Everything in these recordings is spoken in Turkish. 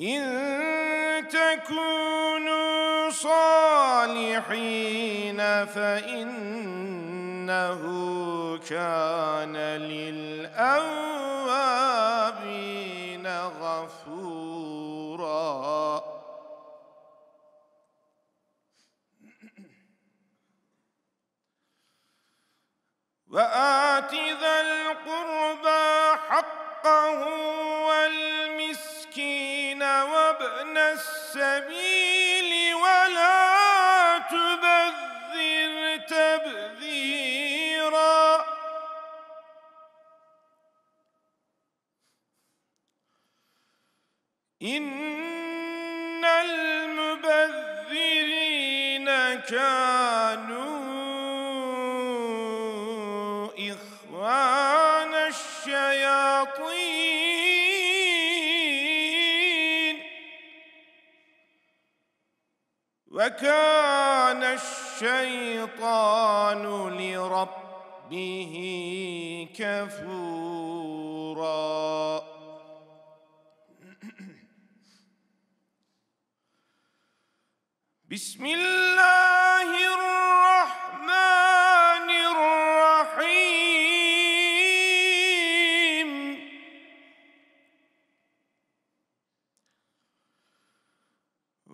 إن تكونوا صالحين فإنه كان للأوابين غفورا وآت ذا القربى حقه والمسكين المسكين وابن السبيل ولا تبذر تبذيرا إن المبذرين كانوا كان الشيطان لربه كفورا بسم الله الرحمن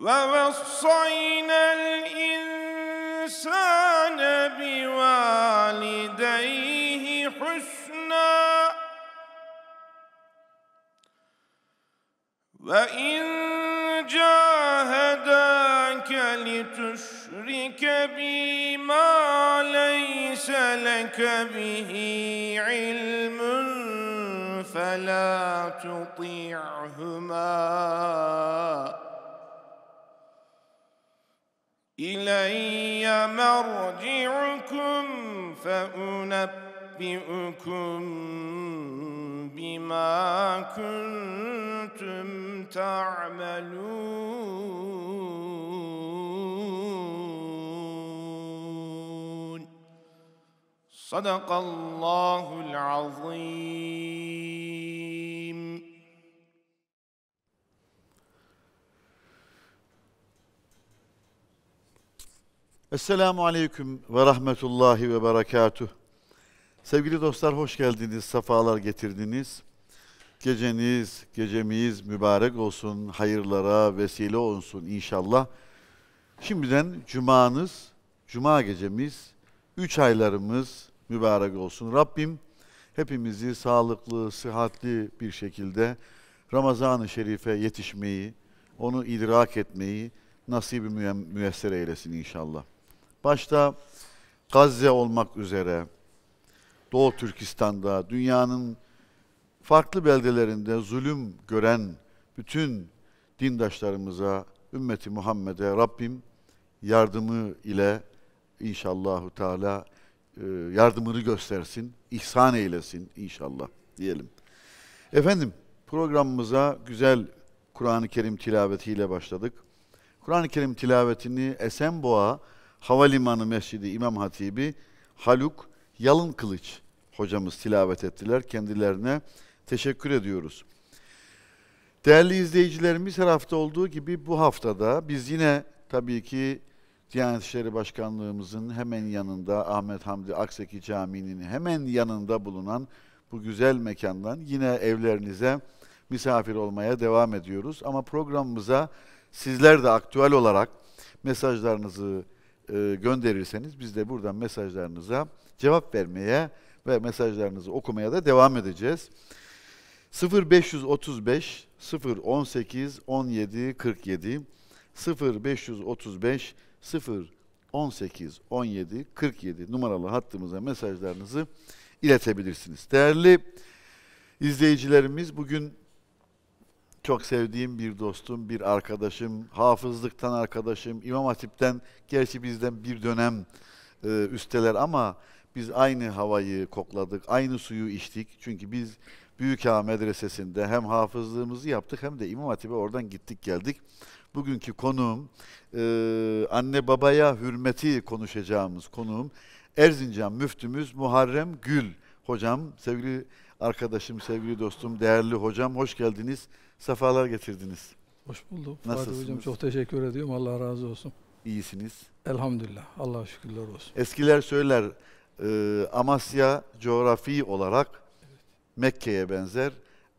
ووصينا الإنسان بوالديه حسنا وإن جاهداك لتشرك بي ما ليس لك به علم فلا تطيعهما إلي مرجعكم فأنبئكم بما كنتم تعملون صدق الله العظيم Esselamu Aleyküm ve Rahmetullahi ve Berekatuh. Sevgili dostlar hoş geldiniz, sefalar getirdiniz. Geceniz, gecemiz mübarek olsun, hayırlara vesile olsun inşallah. Şimdiden cumanız, cuma gecemiz, üç aylarımız mübarek olsun. Rabbim hepimizi sağlıklı, sıhhatli bir şekilde Ramazan-ı Şerif'e yetişmeyi, onu idrak etmeyi, nasibi müyesser eylesin inşallah başta Gazze olmak üzere Doğu Türkistan'da dünyanın farklı beldelerinde zulüm gören bütün dindaşlarımıza, ümmeti Muhammed'e Rabbim yardımı ile inşallahu teala e, yardımını göstersin, ihsan eylesin inşallah diyelim. Efendim programımıza güzel Kur'an-ı Kerim tilavetiyle başladık. Kur'an-ı Kerim tilavetini Esenboğa Havalimanı Mescidi İmam Hatibi Haluk Yalın Kılıç hocamız tilavet ettiler. Kendilerine teşekkür ediyoruz. Değerli izleyicilerimiz her hafta olduğu gibi bu haftada biz yine tabii ki Diyanet İşleri Başkanlığımızın hemen yanında Ahmet Hamdi Akseki Camii'nin hemen yanında bulunan bu güzel mekandan yine evlerinize misafir olmaya devam ediyoruz. Ama programımıza sizler de aktüel olarak mesajlarınızı, e, gönderirseniz biz de buradan mesajlarınıza cevap vermeye ve mesajlarınızı okumaya da devam edeceğiz. 0535 018 17 47 0535 018 17 47 numaralı hattımıza mesajlarınızı iletebilirsiniz. Değerli izleyicilerimiz bugün çok sevdiğim bir dostum, bir arkadaşım, hafızlıktan arkadaşım, İmam Hatip'ten gerçi bizden bir dönem e, üsteler ama biz aynı havayı kokladık, aynı suyu içtik. Çünkü biz Büyük Ağa Medresesi'nde hem hafızlığımızı yaptık hem de İmam Hatip'e oradan gittik geldik. Bugünkü konuğum, e, anne babaya hürmeti konuşacağımız konuğum Erzincan müftümüz Muharrem Gül. Hocam, sevgili arkadaşım, sevgili dostum, değerli hocam hoş geldiniz. Sefalar getirdiniz. Hoş bulduk. Nasılsınız? Fatih Hocam çok teşekkür ediyorum. Allah razı olsun. İyisiniz. Elhamdülillah. Allah'a şükürler olsun. Eskiler söyler e, Amasya coğrafi olarak evet. Mekke'ye benzer,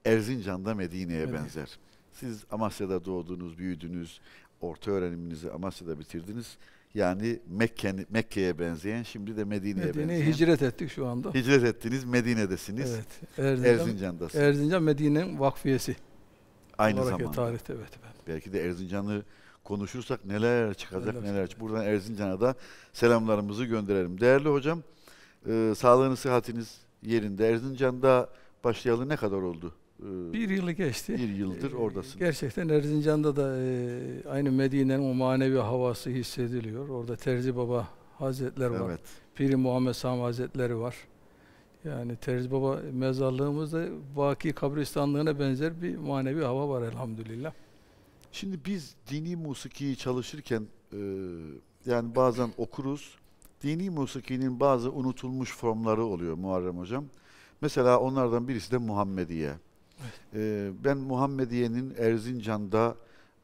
Erzincan'da Medine'ye Medine. benzer. Siz Amasya'da doğdunuz, büyüdünüz, orta öğreniminizi Amasya'da bitirdiniz. Yani Mekke Mekke'ye benzeyen, şimdi de Medine'ye Medine benzeyen. hicret ettik şu anda. Hicret ettiniz, Medine'desiniz. Evet. Erzincan, Erzincan'dasınız. Erzincan Medine'nin vakfiyesi. Aynı olarak tarihte evet efendim. Belki de Erzincan'ı konuşursak neler çıkacak neler. neler. Buradan Erzincan'a da selamlarımızı gönderelim. Değerli hocam, e, sağlığınız, sıhhatiniz yerinde. Erzincan'da başlayalı ne kadar oldu? E, bir yılı geçti. Bir yıldır e, oradasın. Gerçekten Erzincan'da da e, aynı Medine'nin o manevi havası hissediliyor. Orada Terzi Baba Hazretleri evet. var. Piri Muhammed Sami Hazretleri var. Yani Terzi Baba mezarlığımızda Vaki kabristanlığına benzer bir manevi hava var elhamdülillah. Şimdi biz dini musikiyi çalışırken e, yani bazen okuruz. Dini musikinin bazı unutulmuş formları oluyor Muharrem Hocam. Mesela onlardan birisi de Muhammediye. E, ben Muhammediye'nin Erzincan'da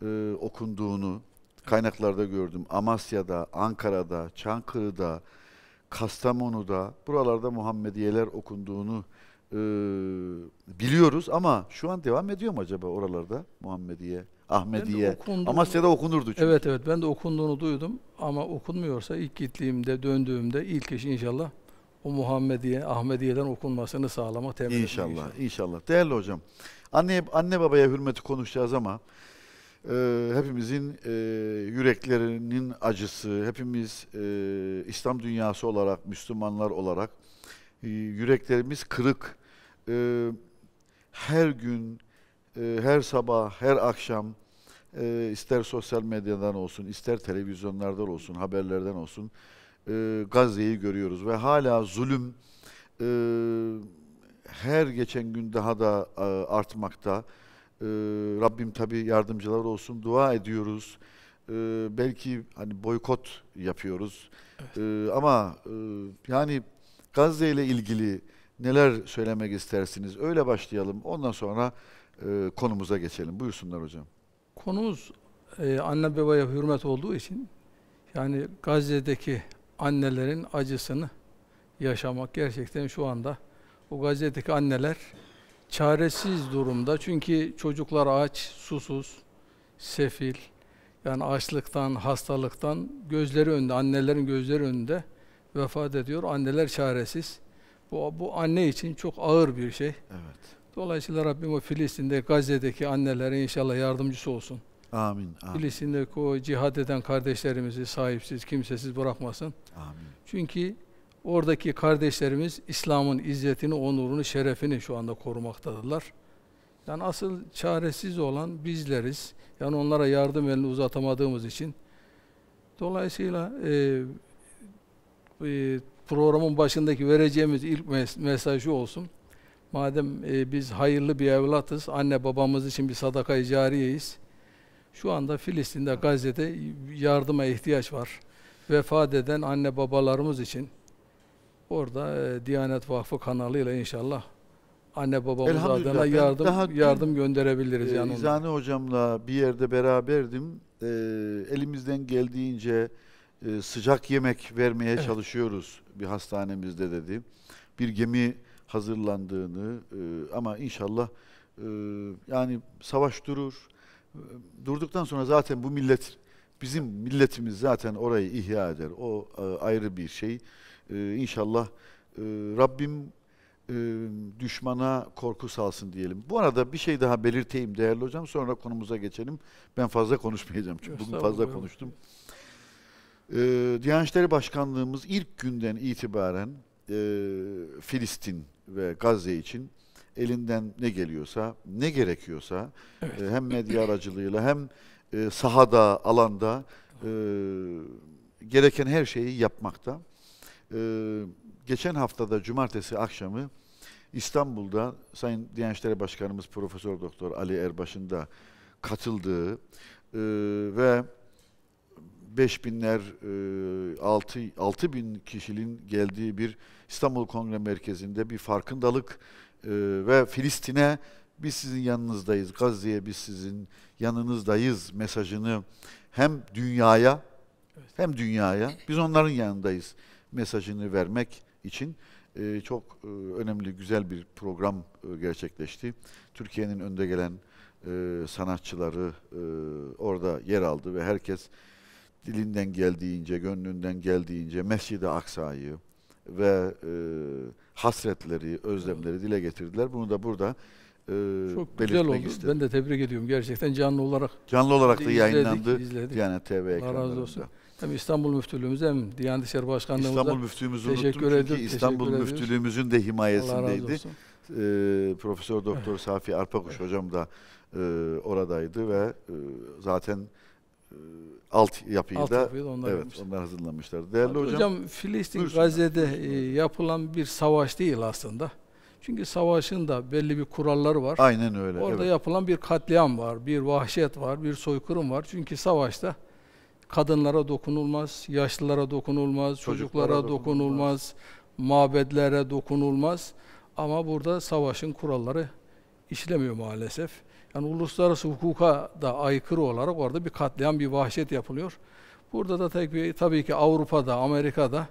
e, okunduğunu kaynaklarda gördüm. Amasya'da, Ankara'da, Çankırı'da, Kastamonu'da buralarda Muhammediyeler okunduğunu e, biliyoruz ama şu an devam ediyor mu acaba oralarda Muhammediye, Ahmediye? Amasya'da okunurdu çünkü. Evet evet ben de okunduğunu duydum ama okunmuyorsa ilk gittiğimde döndüğümde ilk iş inşallah o Muhammediye, Ahmediye'den okunmasını sağlama temin inşallah, inşallah. İnşallah. Değerli hocam anne, anne babaya hürmeti konuşacağız ama e, hepimizin e, yüreklerinin acısı, hepimiz e, İslam dünyası olarak, Müslümanlar olarak e, yüreklerimiz kırık. E, her gün, e, her sabah, her akşam e, ister sosyal medyadan olsun, ister televizyonlardan olsun, haberlerden olsun e, Gazze'yi görüyoruz ve hala zulüm e, her geçen gün daha da e, artmakta. Ee, Rabbim tabi yardımcılar olsun dua ediyoruz. Ee, belki hani boykot yapıyoruz. Evet. Ee, ama e, yani Gazze ile ilgili neler söylemek istersiniz? Öyle başlayalım. Ondan sonra e, konumuza geçelim. Buyursunlar hocam. Konumuz e, anne babaya hürmet olduğu için yani Gazze'deki annelerin acısını yaşamak gerçekten şu anda o Gazze'deki anneler çaresiz durumda. Çünkü çocuklar aç, susuz, sefil. Yani açlıktan, hastalıktan gözleri önünde, annelerin gözleri önünde vefat ediyor. Anneler çaresiz. Bu, bu anne için çok ağır bir şey. Evet. Dolayısıyla Rabbim o Filistin'de, Gazze'deki annelere inşallah yardımcısı olsun. Amin. amin. Filistin'deki o cihad eden kardeşlerimizi sahipsiz, kimsesiz bırakmasın. Amin. Çünkü Oradaki kardeşlerimiz İslam'ın izzetini, onurunu, şerefini şu anda korumaktadırlar. Yani asıl çaresiz olan bizleriz. Yani onlara yardım elini uzatamadığımız için. Dolayısıyla e, e, programın başındaki vereceğimiz ilk mes mesajı olsun. Madem e, biz hayırlı bir evlatız, anne babamız için bir sadaka cariyeyiz. Şu anda Filistin'de, Gazze'de yardıma ihtiyaç var. Vefat eden anne babalarımız için, Orada e, Diyanet Vakfı kanalıyla inşallah anne babamız adına yardım daha yardım gönderebiliriz e, yani. İzani hocamla bir yerde beraberdim. E, elimizden geldiğince e, sıcak yemek vermeye evet. çalışıyoruz bir hastanemizde dedi. Bir gemi hazırlandığını e, ama inşallah e, yani savaş durur. E, durduktan sonra zaten bu millet bizim milletimiz zaten orayı ihya eder. O e, ayrı bir şey. Ee, inşallah e, Rabbim e, düşmana korku salsın diyelim. Bu arada bir şey daha belirteyim değerli hocam sonra konumuza geçelim. Ben fazla konuşmayacağım çünkü bugün fazla konuştum. Ee, Diyanet İşleri Başkanlığımız ilk günden itibaren e, Filistin ve Gazze için elinden ne geliyorsa, ne gerekiyorsa evet. hem medya aracılığıyla hem sahada, alanda gereken her şeyi yapmakta. Ee, geçen haftada cumartesi akşamı İstanbul'da Sayın Diyanet İşleri Başkanımız Profesör Doktor Ali Erbaş'ın da katıldığı e, ve 5 binler, 6, e, 6 bin kişinin geldiği bir İstanbul Kongre Merkezi'nde bir farkındalık e, ve Filistin'e biz sizin yanınızdayız, Gazze'ye biz sizin yanınızdayız mesajını hem dünyaya hem dünyaya biz onların yanındayız mesajını vermek için e, çok e, önemli, güzel bir program e, gerçekleşti. Türkiye'nin önde gelen e, sanatçıları e, orada yer aldı ve herkes dilinden geldiğince, gönlünden geldiğince Mescid-i Aksa'yı ve e, hasretleri, özlemleri dile getirdiler. Bunu da burada e, Çok güzel oldu. Istedim. Ben de tebrik ediyorum. Gerçekten canlı olarak. Canlı olarak da izledik, yayınlandı. İzledik. Diyanet TV ekranlarında. Allah razı olsun hem İstanbul Müftülüğümüz hem Diyanet İşleri Başkanlığımıza İstanbul Müftülüğümüzü teşekkür unuttum çünkü İstanbul teşekkür Müftülüğümüzün de himayesindeydi. E, Profesör Doktor Safi Arpakuş hocam da e, oradaydı ve e, zaten e, alt yapıyı Alt da yapıyı onlar evet yapmışlar. onlar hazırlamışlar. Değerli Hocam, hocam, Filistin buyursunlar, Gazze'de e, yapılan bir savaş değil aslında. Çünkü savaşın da belli bir kuralları var. Aynen öyle. Orada evet. yapılan bir katliam var, bir vahşet var, bir soykırım var. Çünkü savaşta kadınlara dokunulmaz, yaşlılara dokunulmaz, çocuklara, çocuklara dokunulmaz, dokunulmaz, mabedlere dokunulmaz. Ama burada savaşın kuralları işlemiyor maalesef. Yani uluslararası hukuka da aykırı olarak orada bir katliam, bir vahşet yapılıyor. Burada da tabii, tabii ki Avrupa'da, Amerika'da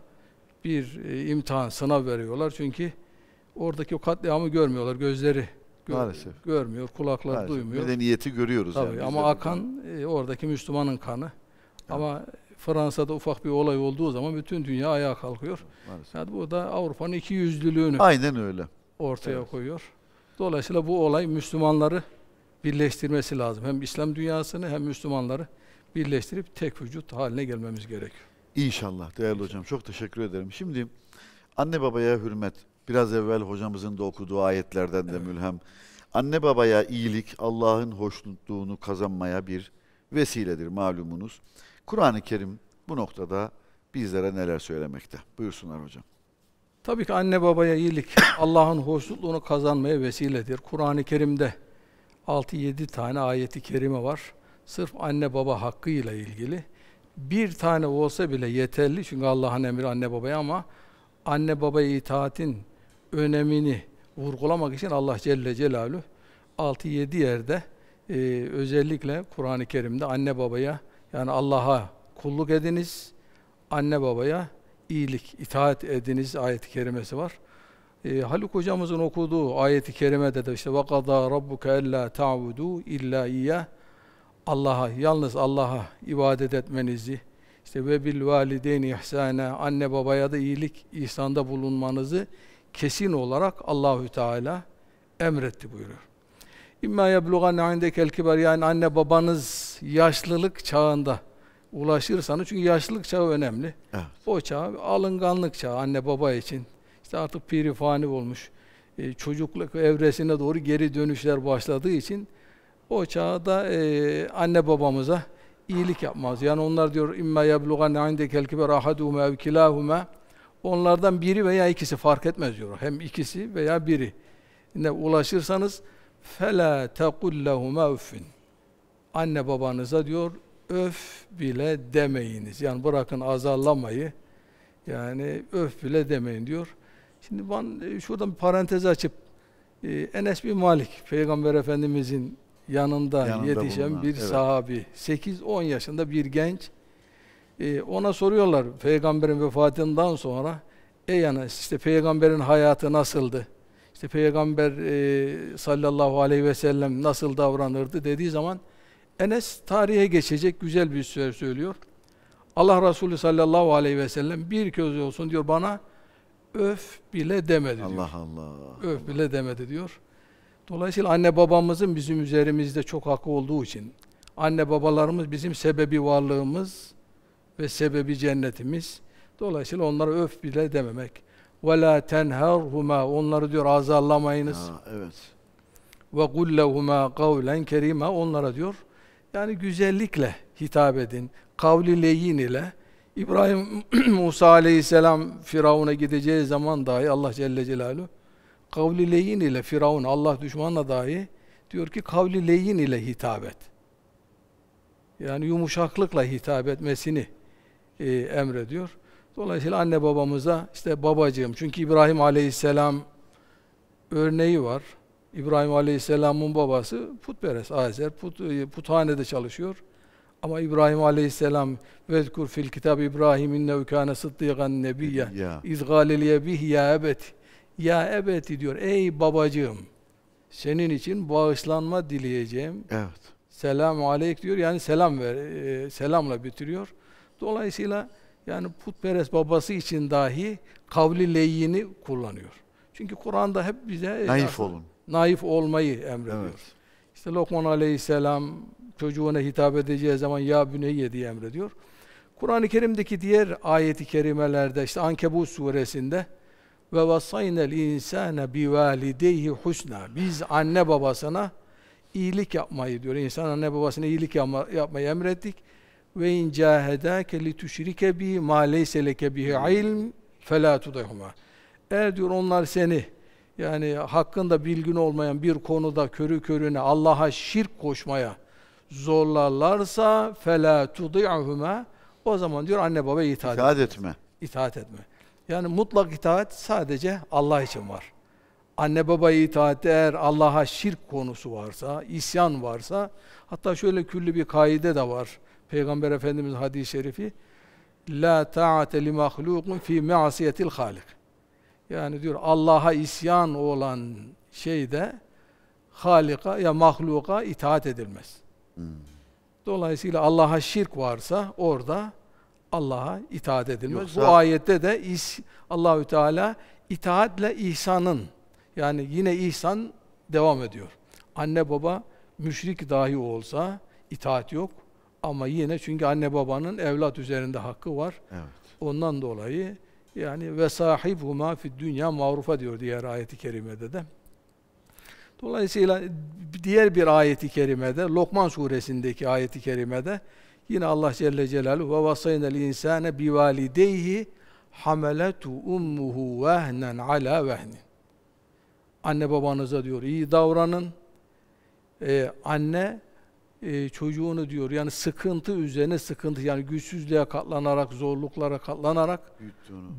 bir e, imtihan, sınav veriyorlar. Çünkü oradaki o katliamı görmüyorlar, gözleri gör, Maalesef. görmüyor, kulaklar Maalesef. duymuyor. Medeniyeti görüyoruz. Tabii, yani ama akan e, oradaki Müslümanın kanı. Ama Fransa'da ufak bir olay olduğu zaman bütün dünya ayağa kalkıyor. Maalesef. Yani bu da Avrupa'nın iki yüzlülüğünü Aynen öyle. ortaya evet. koyuyor. Dolayısıyla bu olay Müslümanları birleştirmesi lazım. Hem İslam dünyasını hem Müslümanları birleştirip tek vücut haline gelmemiz gerekiyor. İnşallah değerli İnşallah. hocam. Çok teşekkür ederim. Şimdi anne babaya hürmet. Biraz evvel hocamızın da okuduğu ayetlerden de evet. mülhem. Anne babaya iyilik Allah'ın hoşnutluğunu kazanmaya bir vesiledir malumunuz. Kur'an-ı Kerim bu noktada bizlere neler söylemekte? Buyursunlar hocam. Tabii ki anne babaya iyilik Allah'ın hoşnutluğunu kazanmaya vesiledir. Kur'an-ı Kerim'de 6-7 tane ayeti kerime var. Sırf anne baba hakkıyla ilgili. Bir tane olsa bile yeterli çünkü Allah'ın emri anne babaya ama anne babaya itaatin önemini vurgulamak için Allah Celle Celaluhu 6-7 yerde e, özellikle Kur'an-ı Kerim'de anne babaya yani Allah'a kulluk ediniz, anne babaya iyilik, itaat ediniz ayet-i kerimesi var. E, Haluk hocamızın okuduğu ayet-i kerimede de işte وَقَضَى رَبُّكَ اَلَّا تَعْبُدُوا اِلَّا اِيَّهِ Allah'a, yalnız Allah'a ibadet etmenizi, işte ve bil valideyni ihsana anne babaya da iyilik ihsanda bulunmanızı kesin olarak Allahü Teala emretti buyuruyor. İmma yeblugan indekel kibar yani anne babanız yaşlılık çağında ulaşırsanız çünkü yaşlılık çağı önemli. Evet. O çağ alınganlık çağı anne baba için. İşte artık pirifani olmuş. E, çocukluk evresine doğru geri dönüşler başladığı için o çağda e, anne babamıza iyilik yapmaz. Yani onlar diyor imma yeblugan indekel kibar ahaduhuma ev kilahuma onlardan biri veya ikisi fark etmez diyor. Hem ikisi veya biri. Ne ulaşırsanız fela tekul lehuma uffin anne babanıza diyor öf bile demeyiniz. Yani bırakın azarlamayı. Yani öf bile demeyin diyor. Şimdi ben e, şuradan bir parantez açıp e, Enes bin Malik Peygamber Efendimizin yanında, yanında yetişen bulunan, bir evet. sahabi. 8-10 yaşında bir genç. E, ona soruyorlar peygamberin vefatından sonra ey Enes işte peygamberin hayatı nasıldı? İşte peygamber sallallahu aleyhi ve sellem nasıl davranırdı dediği zaman Enes tarihe geçecek güzel bir söz söylüyor. Allah Resulü sallallahu aleyhi ve sellem bir köz olsun diyor bana öf bile demedi diyor. Allah Allah. Öf Allah. bile demedi diyor. Dolayısıyla anne babamızın bizim üzerimizde çok hakkı olduğu için anne babalarımız bizim sebebi varlığımız ve sebebi cennetimiz. Dolayısıyla onlara öf bile dememek. وَلَا تَنْهَرْهُمَا Onları diyor azarlamayınız. Ha, evet. وَقُلْ لَهُمَا قَوْلًا كَرِيمًا Onlara diyor yani güzellikle hitap edin. Kavli leyin ile. İbrahim Musa aleyhisselam Firavun'a gideceği zaman dahi Allah Celle Celaluhu kavli leyin ile Firavun Allah düşmanla dahi diyor ki kavli leyin ile hitap et. Yani yumuşaklıkla hitap etmesini e, emrediyor. Dolayısıyla anne babamıza işte babacığım çünkü İbrahim aleyhisselam örneği var. İbrahim Aleyhisselam'ın babası putperest, Azer, put, e, puthanede çalışıyor. Ama İbrahim Aleyhisselam vezkur fil kitab İbrahim inne kana sıddıkan nebiyye izgaliliye galeliye bih ya ebet. Ya ebeti diyor. Ey babacığım senin için bağışlanma dileyeceğim. Evet. Selamu aleyk diyor. Yani selam ver. E, selamla bitiriyor. Dolayısıyla yani putperest babası için dahi kavli leyyini kullanıyor. Çünkü Kur'an'da hep bize naif olun naif olmayı emrediyor. Evet. İşte Lokman aleyhisselam çocuğuna hitap edeceği zaman ya büneyye diye emrediyor. Kur'an-ı Kerim'deki diğer ayeti kerimelerde işte Ankebut suresinde ve vasaynel insane bi valideyhi husna. Biz anne babasına iyilik yapmayı diyor. İnsan anne babasına iyilik yapma, yapmayı emrettik. Ve in cahedake li tuşrike bi ma leyse leke bihi ilm fela tudihuma. Eğer diyor onlar seni yani hakkında bilgin olmayan bir konuda körü körüne Allah'a şirk koşmaya zorlarlarsa fela tudi'uhuma o zaman diyor anne baba itaat, itaat etme. İtaat etme. Yani mutlak itaat sadece Allah için var. Anne babaya itaat eğer Allah'a şirk konusu varsa, isyan varsa hatta şöyle küllü bir kaide de var. Peygamber Efendimiz hadis-i şerifi la taate li mahlukun fi ma'siyetil halik. Yani diyor Allah'a isyan olan şeyde Halika ya mahluka itaat edilmez. Hmm. Dolayısıyla Allah'a şirk varsa orada Allah'a itaat edilmez. Yoksa... Bu ayette de is, Allahü Teala itaatle ihsanın yani yine ihsan devam ediyor. Anne baba müşrik dahi olsa itaat yok ama yine çünkü anne babanın evlat üzerinde hakkı var. Evet. Ondan dolayı yani ve sahibhuma fi dünya mağrufa diyor diğer ayeti kerimede de. Dolayısıyla e, diğer bir ayeti kerimede Lokman suresindeki ayeti kerimede yine Allah Celle Celaluhu ve vasaynel insane bi valideyhi hamaletu ummuhu vehnen ala vehnin. Anne babanıza diyor iyi davranın. Ee, anne e, ee, çocuğunu diyor yani sıkıntı üzerine sıkıntı yani güçsüzlüğe katlanarak zorluklara katlanarak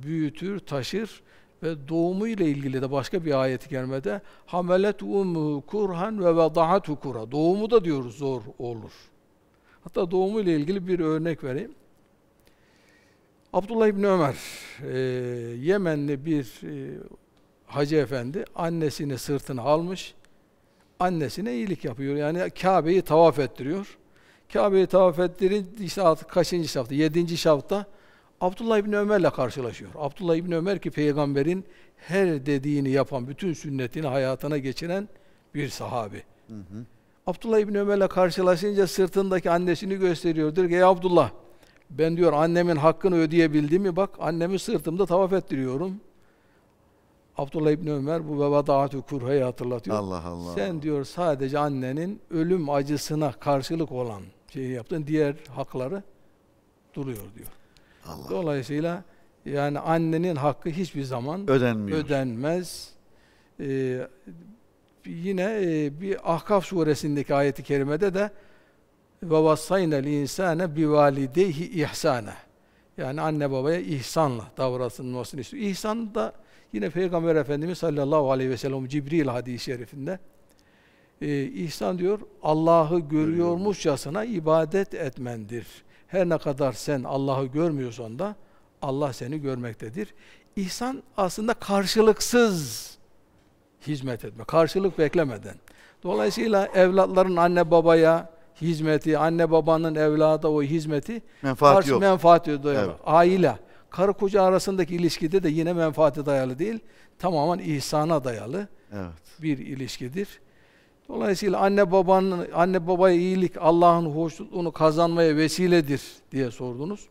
büyütür, taşır ve doğumu ile ilgili de başka bir ayet gelmede hamelet ummu kurhan ve vedahatu kura. Doğumu da diyor zor olur. Hatta doğumu ile ilgili bir örnek vereyim. Abdullah İbni Ömer, e, Yemenli bir e, hacı efendi annesini sırtına almış, annesine iyilik yapıyor. Yani Kabe'yi tavaf ettiriyor. Kabe'yi tavaf ettirin işte artık kaçıncı şafta? Yedinci şafta Abdullah İbni Ömer'le karşılaşıyor. Abdullah İbni Ömer ki peygamberin her dediğini yapan, bütün sünnetini hayatına geçiren bir sahabi. Hı hı. Abdullah İbni Ömer'le karşılaşınca sırtındaki annesini gösteriyor. Diyor ki ey Abdullah ben diyor annemin hakkını ödeyebildim mi? Bak annemi sırtımda tavaf ettiriyorum. Abdullah İbni Ömer bu vebadaatü kurhayı hatırlatıyor. Allah Allah. Sen diyor sadece annenin ölüm acısına karşılık olan şeyi yaptın. Diğer hakları duruyor diyor. Allah. Dolayısıyla yani annenin hakkı hiçbir zaman Ödenmiyor. ödenmez. Ee, yine e, bir Ahkaf suresindeki ayeti kerimede de ve vassaynel insane bivalidehi ihsane. Yani anne babaya ihsanla davranılmasını istiyor. İhsan da Yine Peygamber Efendimiz sallallahu aleyhi ve sellem Cibril hadis-i şerifinde e, ihsan diyor Allah'ı görüyormuşçasına ibadet etmendir. Her ne kadar sen Allah'ı görmüyorsan da Allah seni görmektedir. İhsan aslında karşılıksız hizmet etme, karşılık beklemeden. Dolayısıyla evlatların anne babaya hizmeti, anne babanın evlada o hizmeti menfaat karşı yok. menfaat ediyor. Evet. Aile. Karı koca arasındaki ilişkide de yine menfaate dayalı değil, tamamen ihsana dayalı evet. bir ilişkidir. Dolayısıyla anne babanın anne babaya iyilik Allah'ın hoşnutluğunu kazanmaya vesiledir diye sordunuz.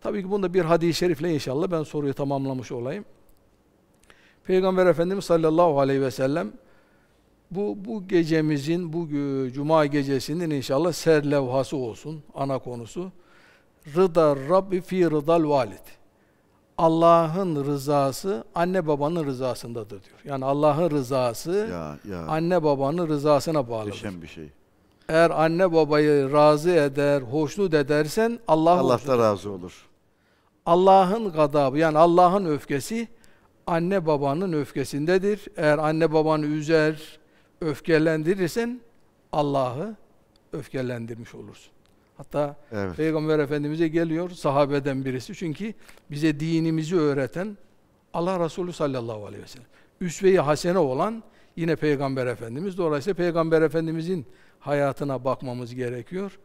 Tabii ki bunda bir hadis-i şerifle inşallah ben soruyu tamamlamış olayım. Peygamber Efendimiz sallallahu aleyhi ve sellem bu bu gecemizin bu cuma gecesinin inşallah ser levhası olsun ana konusu. Rıda Rabbi fi rıdal valid. Allah'ın rızası anne babanın rızasındadır diyor. Yani Allah'ın rızası ya, ya. anne babanın rızasına bağlıdır. Geçen bir şey. Eğer anne babayı razı eder, hoşnut edersen Allah Allah da razı olur. Allah'ın gadabı yani Allah'ın öfkesi anne babanın öfkesindedir. Eğer anne babanı üzer, öfkelendirirsen Allah'ı öfkelendirmiş olursun. Hatta evet. Peygamber Efendimiz'e geliyor sahabeden birisi. Çünkü bize dinimizi öğreten Allah Resulü sallallahu aleyhi ve sellem. Üsve-i hasene olan yine Peygamber Efendimiz. Dolayısıyla Peygamber Efendimiz'in hayatına bakmamız gerekiyor.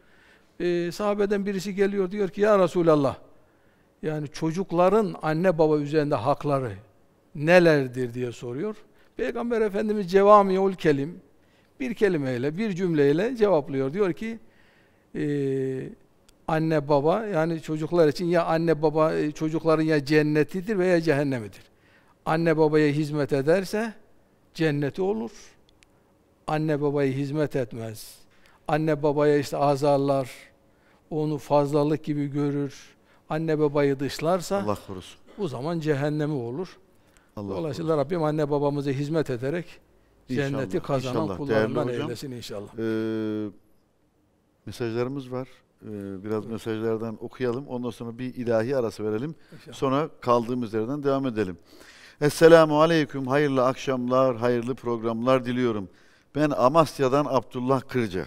Ee, sahabeden birisi geliyor diyor ki ya Resulallah yani çocukların anne baba üzerinde hakları nelerdir diye soruyor. Peygamber Efendimiz cevami ol kelim bir kelimeyle, bir cümleyle cevaplıyor. Diyor ki ee, anne baba yani çocuklar için ya anne baba e, çocukların ya cennetidir veya cehennemidir. Anne babaya hizmet ederse cenneti olur. Anne babaya hizmet etmez. Anne babaya işte azarlar, onu fazlalık gibi görür. Anne babayı dışlarsa Allah korusun. Bu zaman cehennemi olur. Allah Dolayısıyla korusun. Rabbim anne babamıza hizmet ederek cenneti inşallah, kazanan inşallah. kullarından eylesin inşallah. Ee, mesajlarımız var. Ee, biraz evet. mesajlardan okuyalım. Ondan sonra bir ilahi arası verelim. Sonra kaldığımız yerden devam edelim. Esselamu Aleyküm. Hayırlı akşamlar, hayırlı programlar diliyorum. Ben Amasya'dan Abdullah Kırca.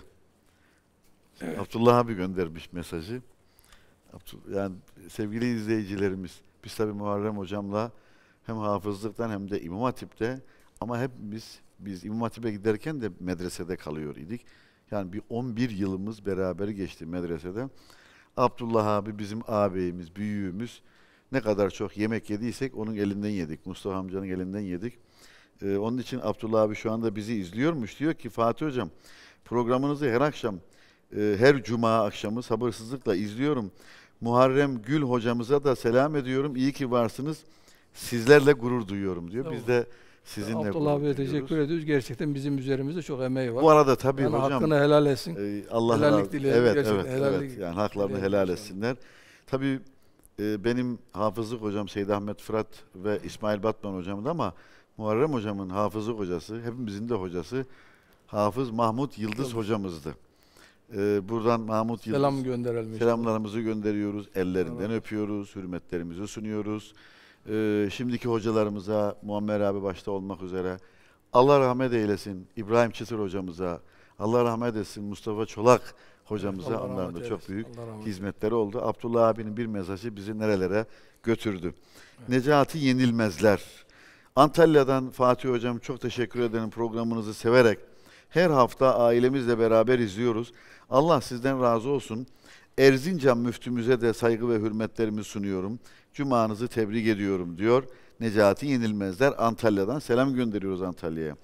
Evet. Abdullah abi göndermiş mesajı. Yani sevgili izleyicilerimiz, biz tabi Muharrem hocamla hem hafızlıktan hem de İmam Hatip'te ama hepimiz biz İmam Hatip'e giderken de medresede kalıyor idik. Yani bir 11 yılımız beraber geçti medresede. Abdullah abi bizim ağabeyimiz, büyüğümüz. Ne kadar çok yemek yediysek onun elinden yedik. Mustafa amcanın elinden yedik. Ee, onun için Abdullah abi şu anda bizi izliyormuş. Diyor ki Fatih Hocam programınızı her akşam, e, her cuma akşamı sabırsızlıkla izliyorum. Muharrem Gül hocamıza da selam ediyorum. İyi ki varsınız. Sizlerle gurur duyuyorum diyor. Biz de sizinle Abdullah Bey teşekkür ediyoruz. Gerçekten bizim üzerimizde çok emeği var. Bu arada tabii yani hocam. hakkını helal etsin. E, Allah Helallik razı dileyelim. Evet, evet, helallik, evet. Yani haklarını helal, helal etsinler. Tabii e, benim hafızlık hocam Seyyid Ahmet Fırat ve İsmail Batman hocamın ama Muharrem hocamın hafızlık hocası, hepimizin de hocası Hafız Mahmut Yıldız Tabii. hocamızdı. Ee, buradan Mahmut Yıldız. Selam gönderelim. Selamlarımızı gönderiyoruz. Ellerinden evet. öpüyoruz. Hürmetlerimizi sunuyoruz e, şimdiki hocalarımıza, Muammer abi başta olmak üzere, Allah rahmet eylesin İbrahim Çıtır hocamıza, Allah rahmet etsin Mustafa Çolak hocamıza Allah onların da çok büyük hizmetleri oldu. Abdullah abinin bir mesajı bizi nerelere götürdü. Evet. Necati Yenilmezler. Antalya'dan Fatih hocam çok teşekkür ederim programınızı severek. Her hafta ailemizle beraber izliyoruz. Allah sizden razı olsun. Erzincan müftümüze de saygı ve hürmetlerimi sunuyorum. Cumanızı tebrik ediyorum diyor. Necati Yenilmezler Antalya'dan selam gönderiyoruz Antalya'ya.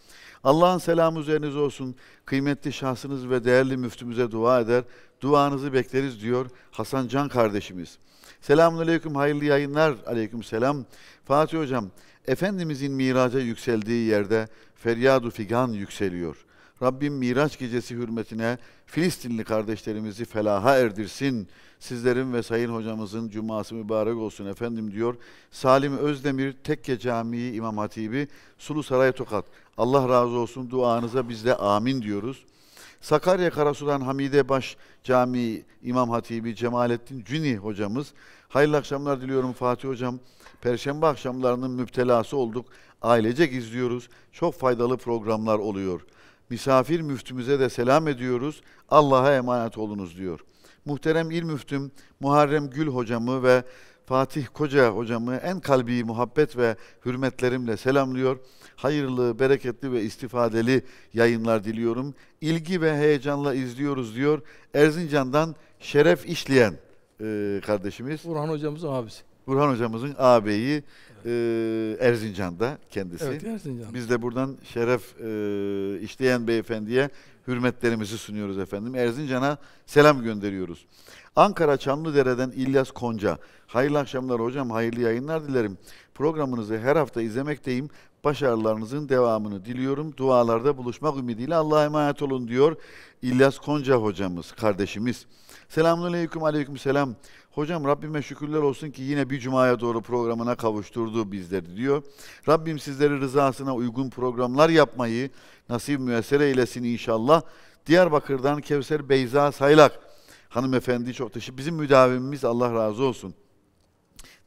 Allah'ın selamı üzeriniz olsun. Kıymetli şahsınız ve değerli müftümüze dua eder. Duanızı bekleriz diyor Hasan Can kardeşimiz. Selamun aleyküm, hayırlı yayınlar. Aleyküm selam. Fatih Hocam, Efendimizin miraca yükseldiği yerde feryadu figan yükseliyor. Rabbim Miraç gecesi hürmetine Filistinli kardeşlerimizi felaha erdirsin. Sizlerin ve Sayın Hocamızın cuması mübarek olsun efendim diyor. Salim Özdemir Tekke Camii İmam Hatibi Sulu Saray Tokat. Allah razı olsun duanıza biz de amin diyoruz. Sakarya Karasu'dan Hamide Baş Camii İmam Hatibi Cemalettin Cüni hocamız. Hayırlı akşamlar diliyorum Fatih hocam. Perşembe akşamlarının müptelası olduk. Ailecek izliyoruz. Çok faydalı programlar oluyor. Misafir müftümüze de selam ediyoruz. Allah'a emanet olunuz diyor. Muhterem İl Müftüm Muharrem Gül hocamı ve Fatih Koca hocamı en kalbi muhabbet ve hürmetlerimle selamlıyor. Hayırlı, bereketli ve istifadeli yayınlar diliyorum. İlgi ve heyecanla izliyoruz diyor. Erzincan'dan şeref işleyen e, kardeşimiz. Burhan hocamızın abisi. Burhan hocamızın ağabeyi e, Erzincan'da kendisi. Evet, Erzincan. Biz de buradan şeref e, işleyen beyefendiye hürmetlerimizi sunuyoruz efendim. Erzincan'a selam gönderiyoruz. Ankara Çamlıdere'den İlyas Konca. Hayırlı akşamlar hocam, hayırlı yayınlar dilerim. Programınızı her hafta izlemekteyim. Başarılarınızın devamını diliyorum. Dualarda buluşmak ümidiyle Allah'a emanet olun diyor İlyas Konca hocamız, kardeşimiz. Selamünaleyküm, aleyküm selam. Hocam Rabbime şükürler olsun ki yine bir cumaya doğru programına kavuşturdu bizleri diyor. Rabbim sizleri rızasına uygun programlar yapmayı nasip müessere eylesin inşallah. Diyarbakır'dan Kevser Beyza Saylak hanımefendi çok teşekkür. Bizim müdavimimiz Allah razı olsun.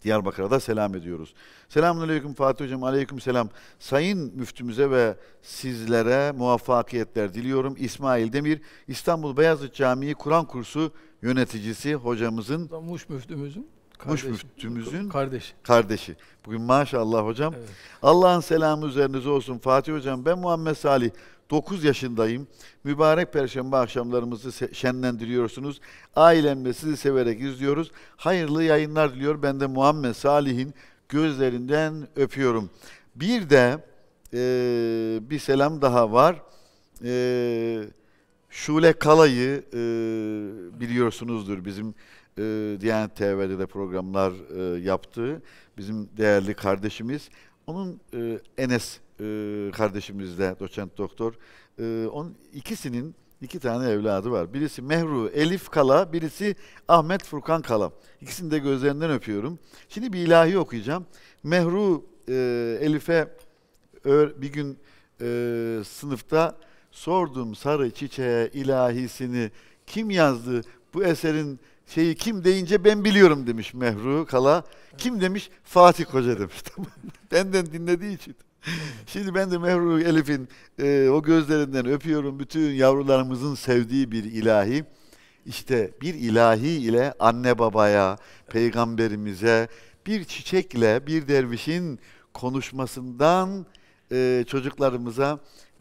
Diyarbakır'a da selam ediyoruz. Selamun Aleyküm Fatih Hocam, Aleyküm Selam. Sayın müftümüze ve sizlere muvaffakiyetler diliyorum. İsmail Demir, İstanbul Beyazıt Camii Kur'an kursu yöneticisi hocamızın Muş müftümüzün Muş müftümüzün kardeşi. kardeşi. Bugün maşallah hocam. Evet. Allah'ın selamı üzerinize olsun Fatih hocam. Ben Muhammed Salih. 9 yaşındayım. Mübarek perşembe akşamlarımızı şenlendiriyorsunuz. Ailem ve sizi severek izliyoruz. Hayırlı yayınlar diliyor. Ben de Muhammed Salih'in gözlerinden öpüyorum. Bir de e, bir selam daha var. Eee Şule Kalay'ı e, biliyorsunuzdur bizim e, Diyanet TV'de de programlar e, yaptığı bizim değerli kardeşimiz. Onun e, Enes e, de doçent doktor. E, onun ikisinin iki tane evladı var. Birisi Mehru Elif Kala, birisi Ahmet Furkan Kala. İkisini de gözlerinden öpüyorum. Şimdi bir ilahi okuyacağım. Mehru e, Elif'e bir gün e, sınıfta Sordum sarı çiçeğe ilahisini kim yazdı bu eserin şeyi kim deyince ben biliyorum demiş Mehru Kala. Kim demiş? Fatih Koca demiş. Benden dinlediği için. Şimdi ben de Mehru Elif'in e, o gözlerinden öpüyorum. Bütün yavrularımızın sevdiği bir ilahi. İşte bir ilahi ile anne babaya, peygamberimize, bir çiçekle bir dervişin konuşmasından e, çocuklarımıza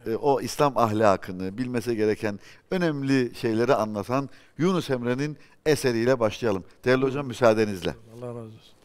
e, o İslam ahlakını bilmesi gereken önemli şeyleri anlatan Yunus Emre'nin eseriyle başlayalım. Değerli hocam müsaadenizle. Allah razı olsun.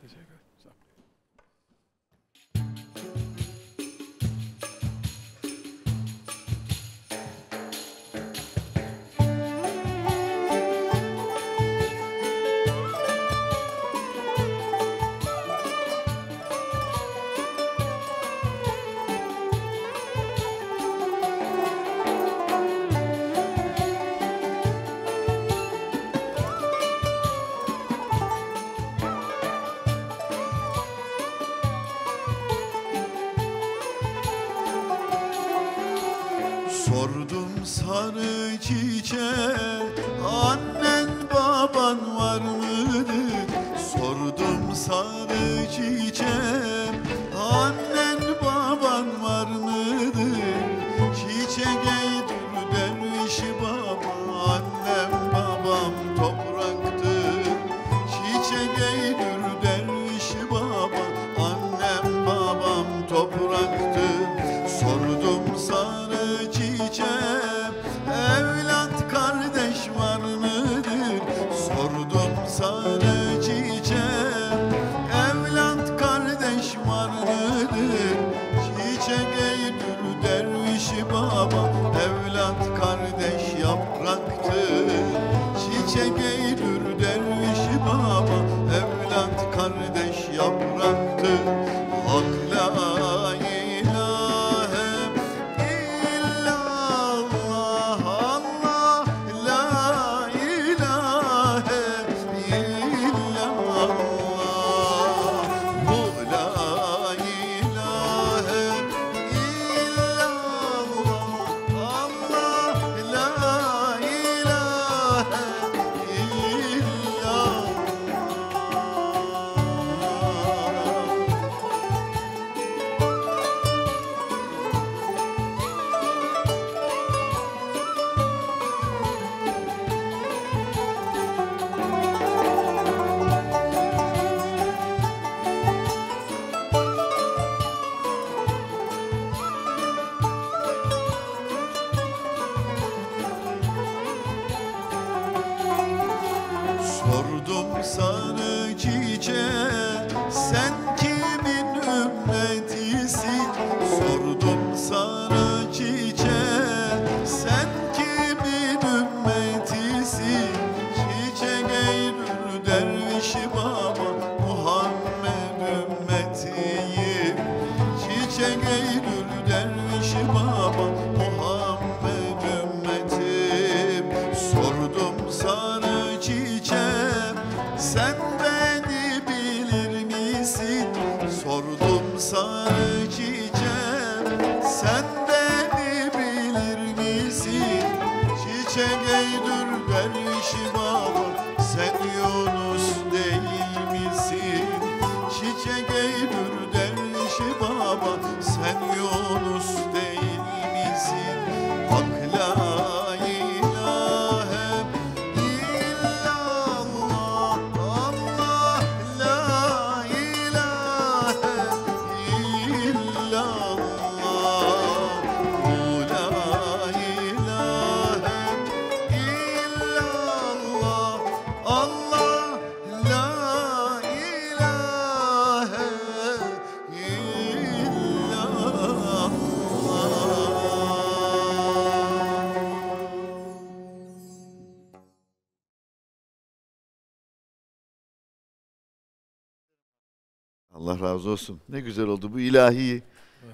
razı olsun. Ne güzel oldu bu ilahi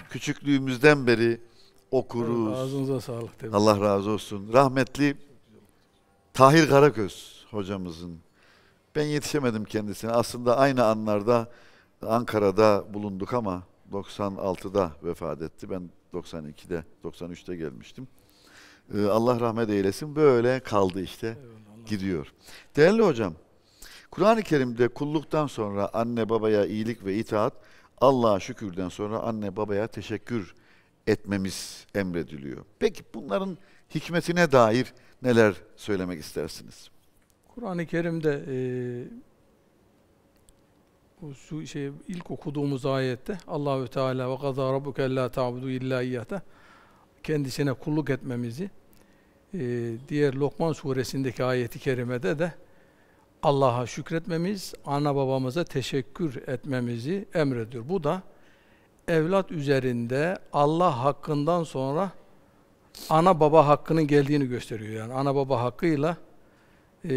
küçüklüğümüzden beri okuruz. Ağzınıza sağlık. Demiş. Allah razı olsun. Rahmetli Tahir Karaköz hocamızın. Ben yetişemedim kendisine. Aslında aynı anlarda Ankara'da bulunduk ama 96'da vefat etti. Ben 92'de, 93'te gelmiştim. Ee, Allah rahmet eylesin. Böyle kaldı işte. Gidiyor. Değerli hocam, Kur'an-ı Kerim'de kulluktan sonra anne babaya iyilik ve itaat, Allah'a şükürden sonra anne babaya teşekkür etmemiz emrediliyor. Peki bunların hikmetine dair neler söylemek istersiniz? Kur'an-ı Kerim'de e, bu su şey ilk okuduğumuz ayette Allahü Teala ve kaza rabbuke alla ta'budu illa iyyate kendisine kulluk etmemizi e, diğer Lokman suresindeki ayeti kerimede de Allah'a şükretmemiz, ana babamıza teşekkür etmemizi emrediyor. Bu da evlat üzerinde Allah hakkından sonra ana baba hakkının geldiğini gösteriyor. Yani ana baba hakkıyla e,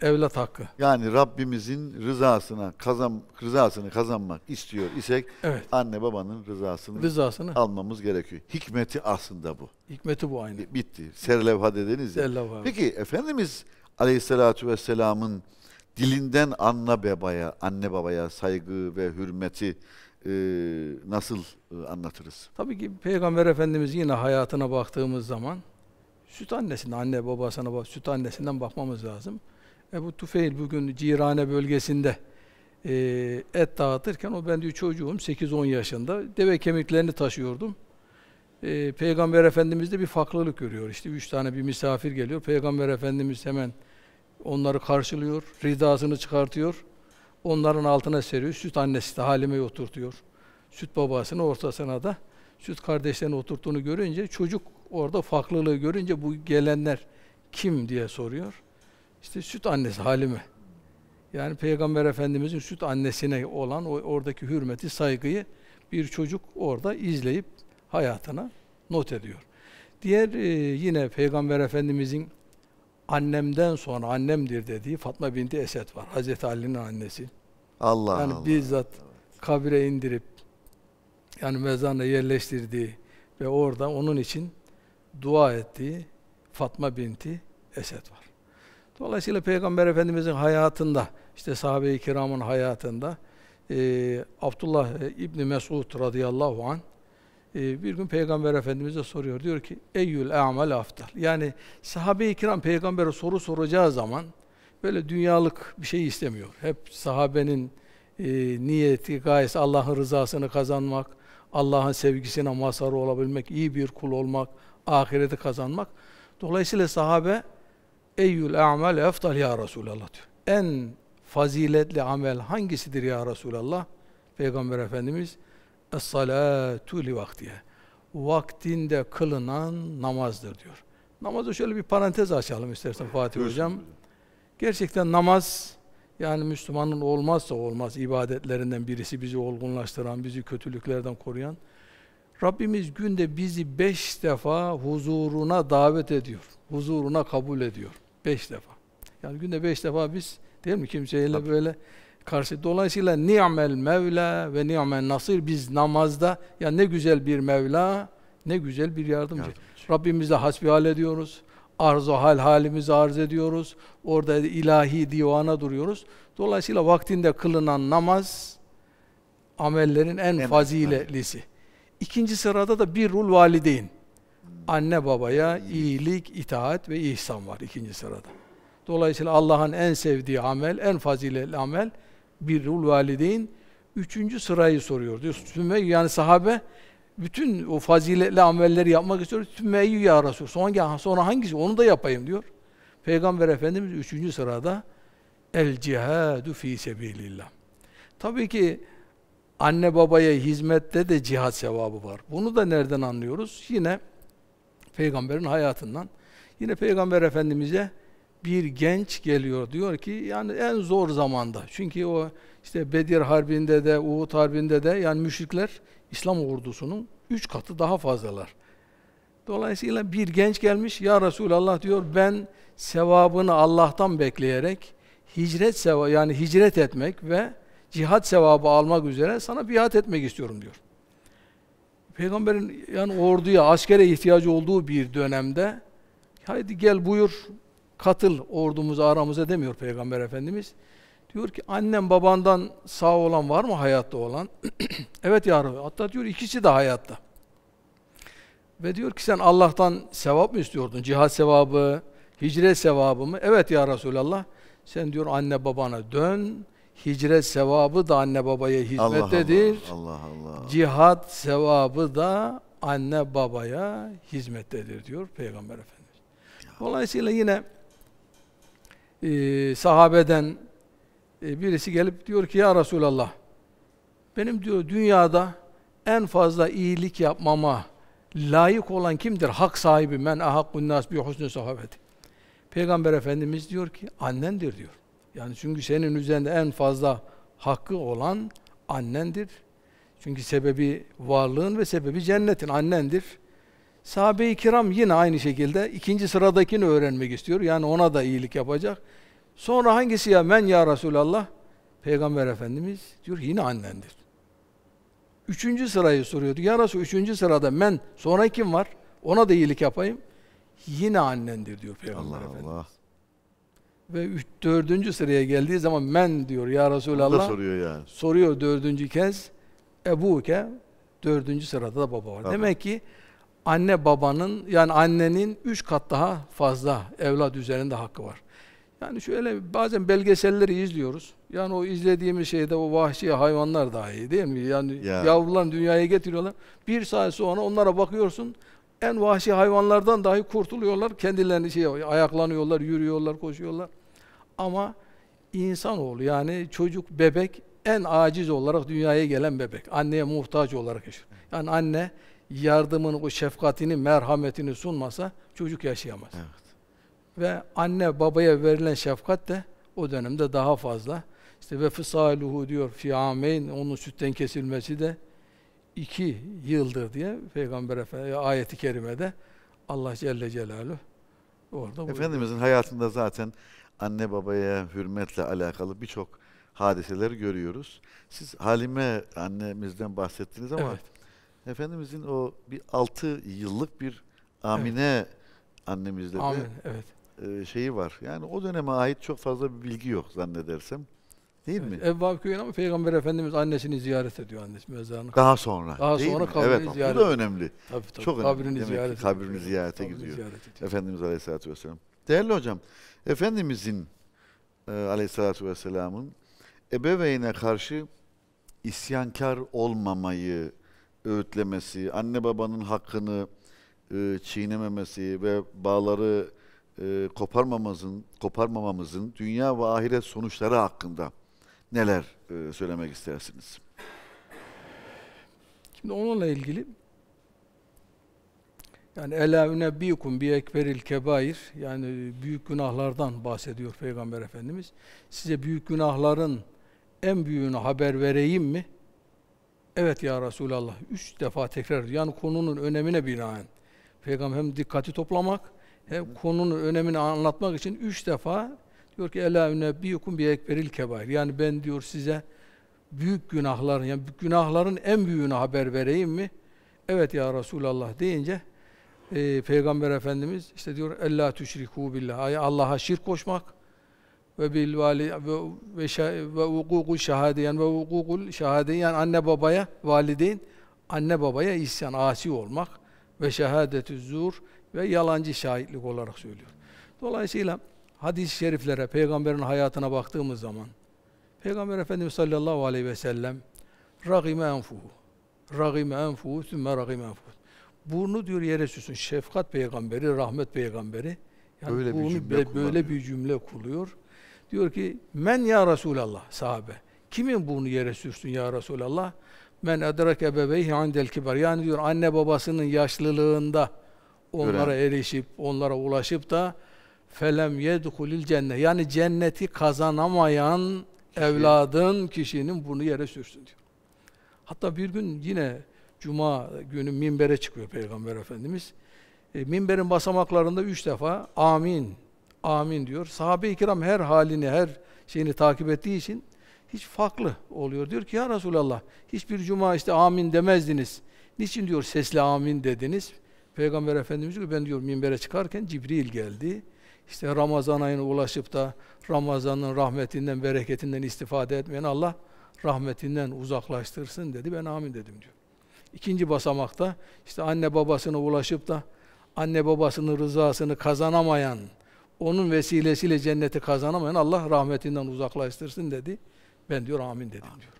evlat hakkı. Yani Rabbimizin rızasına kazan rızasını kazanmak istiyor isek evet. anne babanın rızasını, rızasını almamız gerekiyor. Hikmeti aslında bu. Hikmeti bu aynı. Bitti. Serlevha dediniz ya. Serlevha. Peki Efendimiz Aleyhisselatü Vesselam'ın dilinden anne babaya, anne babaya saygı ve hürmeti e, nasıl e, anlatırız? Tabii ki Peygamber Efendimiz yine hayatına baktığımız zaman süt annesine, anne babasına süt annesinden bakmamız lazım. Ebu Tufeil bugün Cirane bölgesinde e, et dağıtırken o ben diyor çocuğum 8-10 yaşında deve kemiklerini taşıyordum. E, Peygamber Efendimiz de bir farklılık görüyor. İşte üç tane bir misafir geliyor. Peygamber Efendimiz hemen onları karşılıyor, ridasını çıkartıyor, onların altına seriyor, süt annesi de Halime'yi oturtuyor. Süt babasını ortasına da süt kardeşlerini oturttuğunu görünce çocuk orada farklılığı görünce bu gelenler kim diye soruyor. İşte süt annesi Halime. Yani Peygamber Efendimizin süt annesine olan oradaki hürmeti, saygıyı bir çocuk orada izleyip hayatına not ediyor. Diğer e, yine Peygamber Efendimizin annemden sonra annemdir dediği Fatma binti Esed var. Hazreti Ali'nin annesi. Allah yani Allah. bizzat kabre indirip yani mezarına yerleştirdiği ve orada onun için dua ettiği Fatma binti Esed var. Dolayısıyla Peygamber Efendimizin hayatında, işte sahabe-i kiramın hayatında e, Abdullah İbni Mesud radıyallahu an ee, bir gün Peygamber Efendimiz'e soruyor. Diyor ki, eyyül amel aftar. Yani sahabe-i kiram Peygamber'e soru soracağı zaman böyle dünyalık bir şey istemiyor. Hep sahabenin e, niyeti, gayesi Allah'ın rızasını kazanmak, Allah'ın sevgisine mazhar olabilmek, iyi bir kul olmak, ahireti kazanmak. Dolayısıyla sahabe eyyül amel eftal ya Resulallah diyor. En faziletli amel hangisidir ya Resulallah? Peygamber Efendimiz Es-salatu li vaktiye. Vaktinde kılınan namazdır diyor. Namazı şöyle bir parantez açalım istersen Fatih Hocam. Gerçekten namaz yani Müslümanın olmazsa olmaz ibadetlerinden birisi bizi olgunlaştıran, bizi kötülüklerden koruyan. Rabbimiz günde bizi beş defa huzuruna davet ediyor. Huzuruna kabul ediyor. Beş defa. Yani günde beş defa biz değil mi kimseyle Tabii. böyle karşı. Dolayısıyla ni'mel mevla ve ni'mel nasir biz namazda ya ne güzel bir mevla ne güzel bir yardımcı. yardımcı. Rabbimizle hasbihal ediyoruz. Arzu hal halimizi arz ediyoruz. Orada ilahi divana duruyoruz. Dolayısıyla vaktinde kılınan namaz amellerin en evet, faziletlisi. Evet. İkinci sırada da bir rul valideyn. Anne babaya iyilik, itaat ve ihsan var ikinci sırada. Dolayısıyla Allah'ın en sevdiği amel, en faziletli amel birrul valideyn üçüncü sırayı soruyor. Diyor sümme yani sahabe bütün o faziletli amelleri yapmak istiyor. Sümmeyi ya Resul. Sonra, sonra hangisi? Onu da yapayım diyor. Peygamber Efendimiz üçüncü sırada el cihadu fi sebilillah. Tabii ki anne babaya hizmette de cihat sevabı var. Bunu da nereden anlıyoruz? Yine peygamberin hayatından. Yine peygamber efendimize bir genç geliyor diyor ki yani en zor zamanda. Çünkü o işte Bedir Harbi'nde de Uhud Harbi'nde de yani müşrikler İslam ordusunun üç katı daha fazlalar. Dolayısıyla bir genç gelmiş ya Resulallah diyor ben sevabını Allah'tan bekleyerek hicret sevabı yani hicret etmek ve cihat sevabı almak üzere sana biat etmek istiyorum diyor. Peygamberin yani orduya, askere ihtiyacı olduğu bir dönemde haydi gel buyur katıl ordumuzu aramıza demiyor Peygamber Efendimiz. Diyor ki annem babandan sağ olan var mı hayatta olan? evet ya Rabbi. Hatta diyor ikisi de hayatta. Ve diyor ki sen Allah'tan sevap mı istiyordun? Cihad sevabı, hicret sevabı mı? Evet ya Resulallah. Sen diyor anne babana dön. Hicret sevabı da anne babaya hizmettedir. Allah Allah, Allah Allah. Cihad sevabı da anne babaya hizmettedir diyor Peygamber Efendimiz. Dolayısıyla yine e, sahabeden e, birisi gelip diyor ki ya Resulallah benim diyor dünyada en fazla iyilik yapmama layık olan kimdir? Hak sahibi men ahakkun nas bi husnü sahabeti. Peygamber Efendimiz diyor ki annendir diyor. Yani çünkü senin üzerinde en fazla hakkı olan annendir. Çünkü sebebi varlığın ve sebebi cennetin annendir. Sahabe-i kiram yine aynı şekilde ikinci sıradakini öğrenmek istiyor. Yani ona da iyilik yapacak. Sonra hangisi ya men ya Resulallah? Peygamber Efendimiz diyor yine annendir. Üçüncü sırayı soruyordu. Ya Resul üçüncü sırada men sonra kim var? Ona da iyilik yapayım. Yine annendir diyor Peygamber Allah Efendimiz. Allah. Ve üç, dördüncü sıraya geldiği zaman men diyor ya Resulallah. soruyor yani. Soruyor dördüncü kez. Ebuke dördüncü sırada da baba var. Tabii. Demek ki anne babanın yani annenin üç kat daha fazla evlat üzerinde hakkı var. Yani şöyle bazen belgeselleri izliyoruz. Yani o izlediğimiz şeyde o vahşi hayvanlar daha iyi, değil mi? Yani ya. yavrularını dünyaya getiriyorlar. Bir saat sonra onlara bakıyorsun en vahşi hayvanlardan dahi kurtuluyorlar. Kendilerini şey ayaklanıyorlar, yürüyorlar, koşuyorlar. Ama insanoğlu yani çocuk, bebek en aciz olarak dünyaya gelen bebek. Anneye muhtaç olarak yaşıyor. Yani anne yardımını, o şefkatini, merhametini sunmasa çocuk yaşayamaz. Evet. Ve anne babaya verilen şefkat de o dönemde daha fazla. İşte ve fısaluhu diyor fi fiameyn onun sütten kesilmesi de iki yıldır diye Peygamber Efendimiz ayeti kerimede Allah Celle Celaluhu orada buyuruyor. Efendimizin hayatında zaten anne babaya hürmetle alakalı birçok hadiseler görüyoruz. Siz Halime annemizden bahsettiniz ama evet. Efendimizin o bir 6 yıllık bir amine evet. annemizde Amin, bir evet. şeyi var. Yani o döneme ait çok fazla bir bilgi yok zannedersem. Değil evet, mi? Evvab köyüne ama Peygamber Efendimiz annesini ziyaret ediyor annesi mezarını. Daha sonra. Daha değil sonra mi? kabrini evet, ziyaret. Bu da önemli. Tabii, tabii. Çok kabrini önemli. Ziyaret Demek kabrini ziyarete kabrini gidiyor. Ziyaret Efendimiz Aleyhisselatü Vesselam. Değerli hocam, Efendimizin e, Aleyhisselatü Vesselam'ın ebeveyne karşı isyankar olmamayı öğütlemesi, anne babanın hakkını e, çiğnememesi ve bağları e, koparmamamızın, koparmamamızın dünya ve ahiret sonuçları hakkında neler e, söylemek istersiniz? Şimdi onunla ilgili yani ela unebbikum bi ekberil kebair yani büyük günahlardan bahsediyor Peygamber Efendimiz. Size büyük günahların en büyüğünü haber vereyim mi? Evet ya Resulallah. Üç defa tekrar. Yani konunun önemine binaen. Peygamber hem dikkati toplamak hem konunun önemini anlatmak için üç defa diyor ki Ela ünebbiyukum bi ekberil kebair. Yani ben diyor size büyük günahların yani günahların en büyüğünü haber vereyim mi? Evet ya Resulallah deyince e, Peygamber Efendimiz işte diyor Ella tüşriku billah. Allah'a şirk koşmak ve bil vali ve ve hukuku şahadiyen ve hukukul şahadiyen yani anne babaya valideyn anne babaya isyan asi olmak ve şehadetü zur ve yalancı şahitlik olarak söylüyor. Dolayısıyla hadis-i şeriflere, peygamberin hayatına baktığımız zaman Peygamber Efendimiz sallallahu aleyhi ve sellem ragime enfuhu ragime enfuhu sümme ragime enfuhu burnu diyor yere süsün. Şefkat peygamberi, rahmet peygamberi yani böyle bir cümle böyle kullanıyor. bir cümle kuruyor. Diyor ki men ya Resulallah sahabe. Kimin bunu yere sürsün ya Resulallah? Men edrek ebeveyhi andel kibar. Yani diyor anne babasının yaşlılığında onlara Gören. erişip, onlara ulaşıp da felem yedhulil cennet. Yani cenneti kazanamayan Kişi. evladın, kişinin bunu yere sürsün diyor. Hatta bir gün yine Cuma günü minbere çıkıyor Peygamber Efendimiz. E, minberin basamaklarında üç defa amin amin diyor. Sahabe-i kiram her halini, her şeyini takip ettiği için hiç farklı oluyor. Diyor ki ya Resulallah hiçbir cuma işte amin demezdiniz. Niçin diyor sesli amin dediniz? Peygamber Efendimiz diyor ben diyor minbere çıkarken Cibril geldi. İşte Ramazan ayına ulaşıp da Ramazan'ın rahmetinden, bereketinden istifade etmeyen Allah rahmetinden uzaklaştırsın dedi. Ben amin dedim diyor. İkinci basamakta işte anne babasına ulaşıp da anne babasının rızasını kazanamayan onun vesilesiyle cenneti kazanamayan Allah rahmetinden uzaklaştırsın dedi. Ben diyor amin dedim amin. diyor.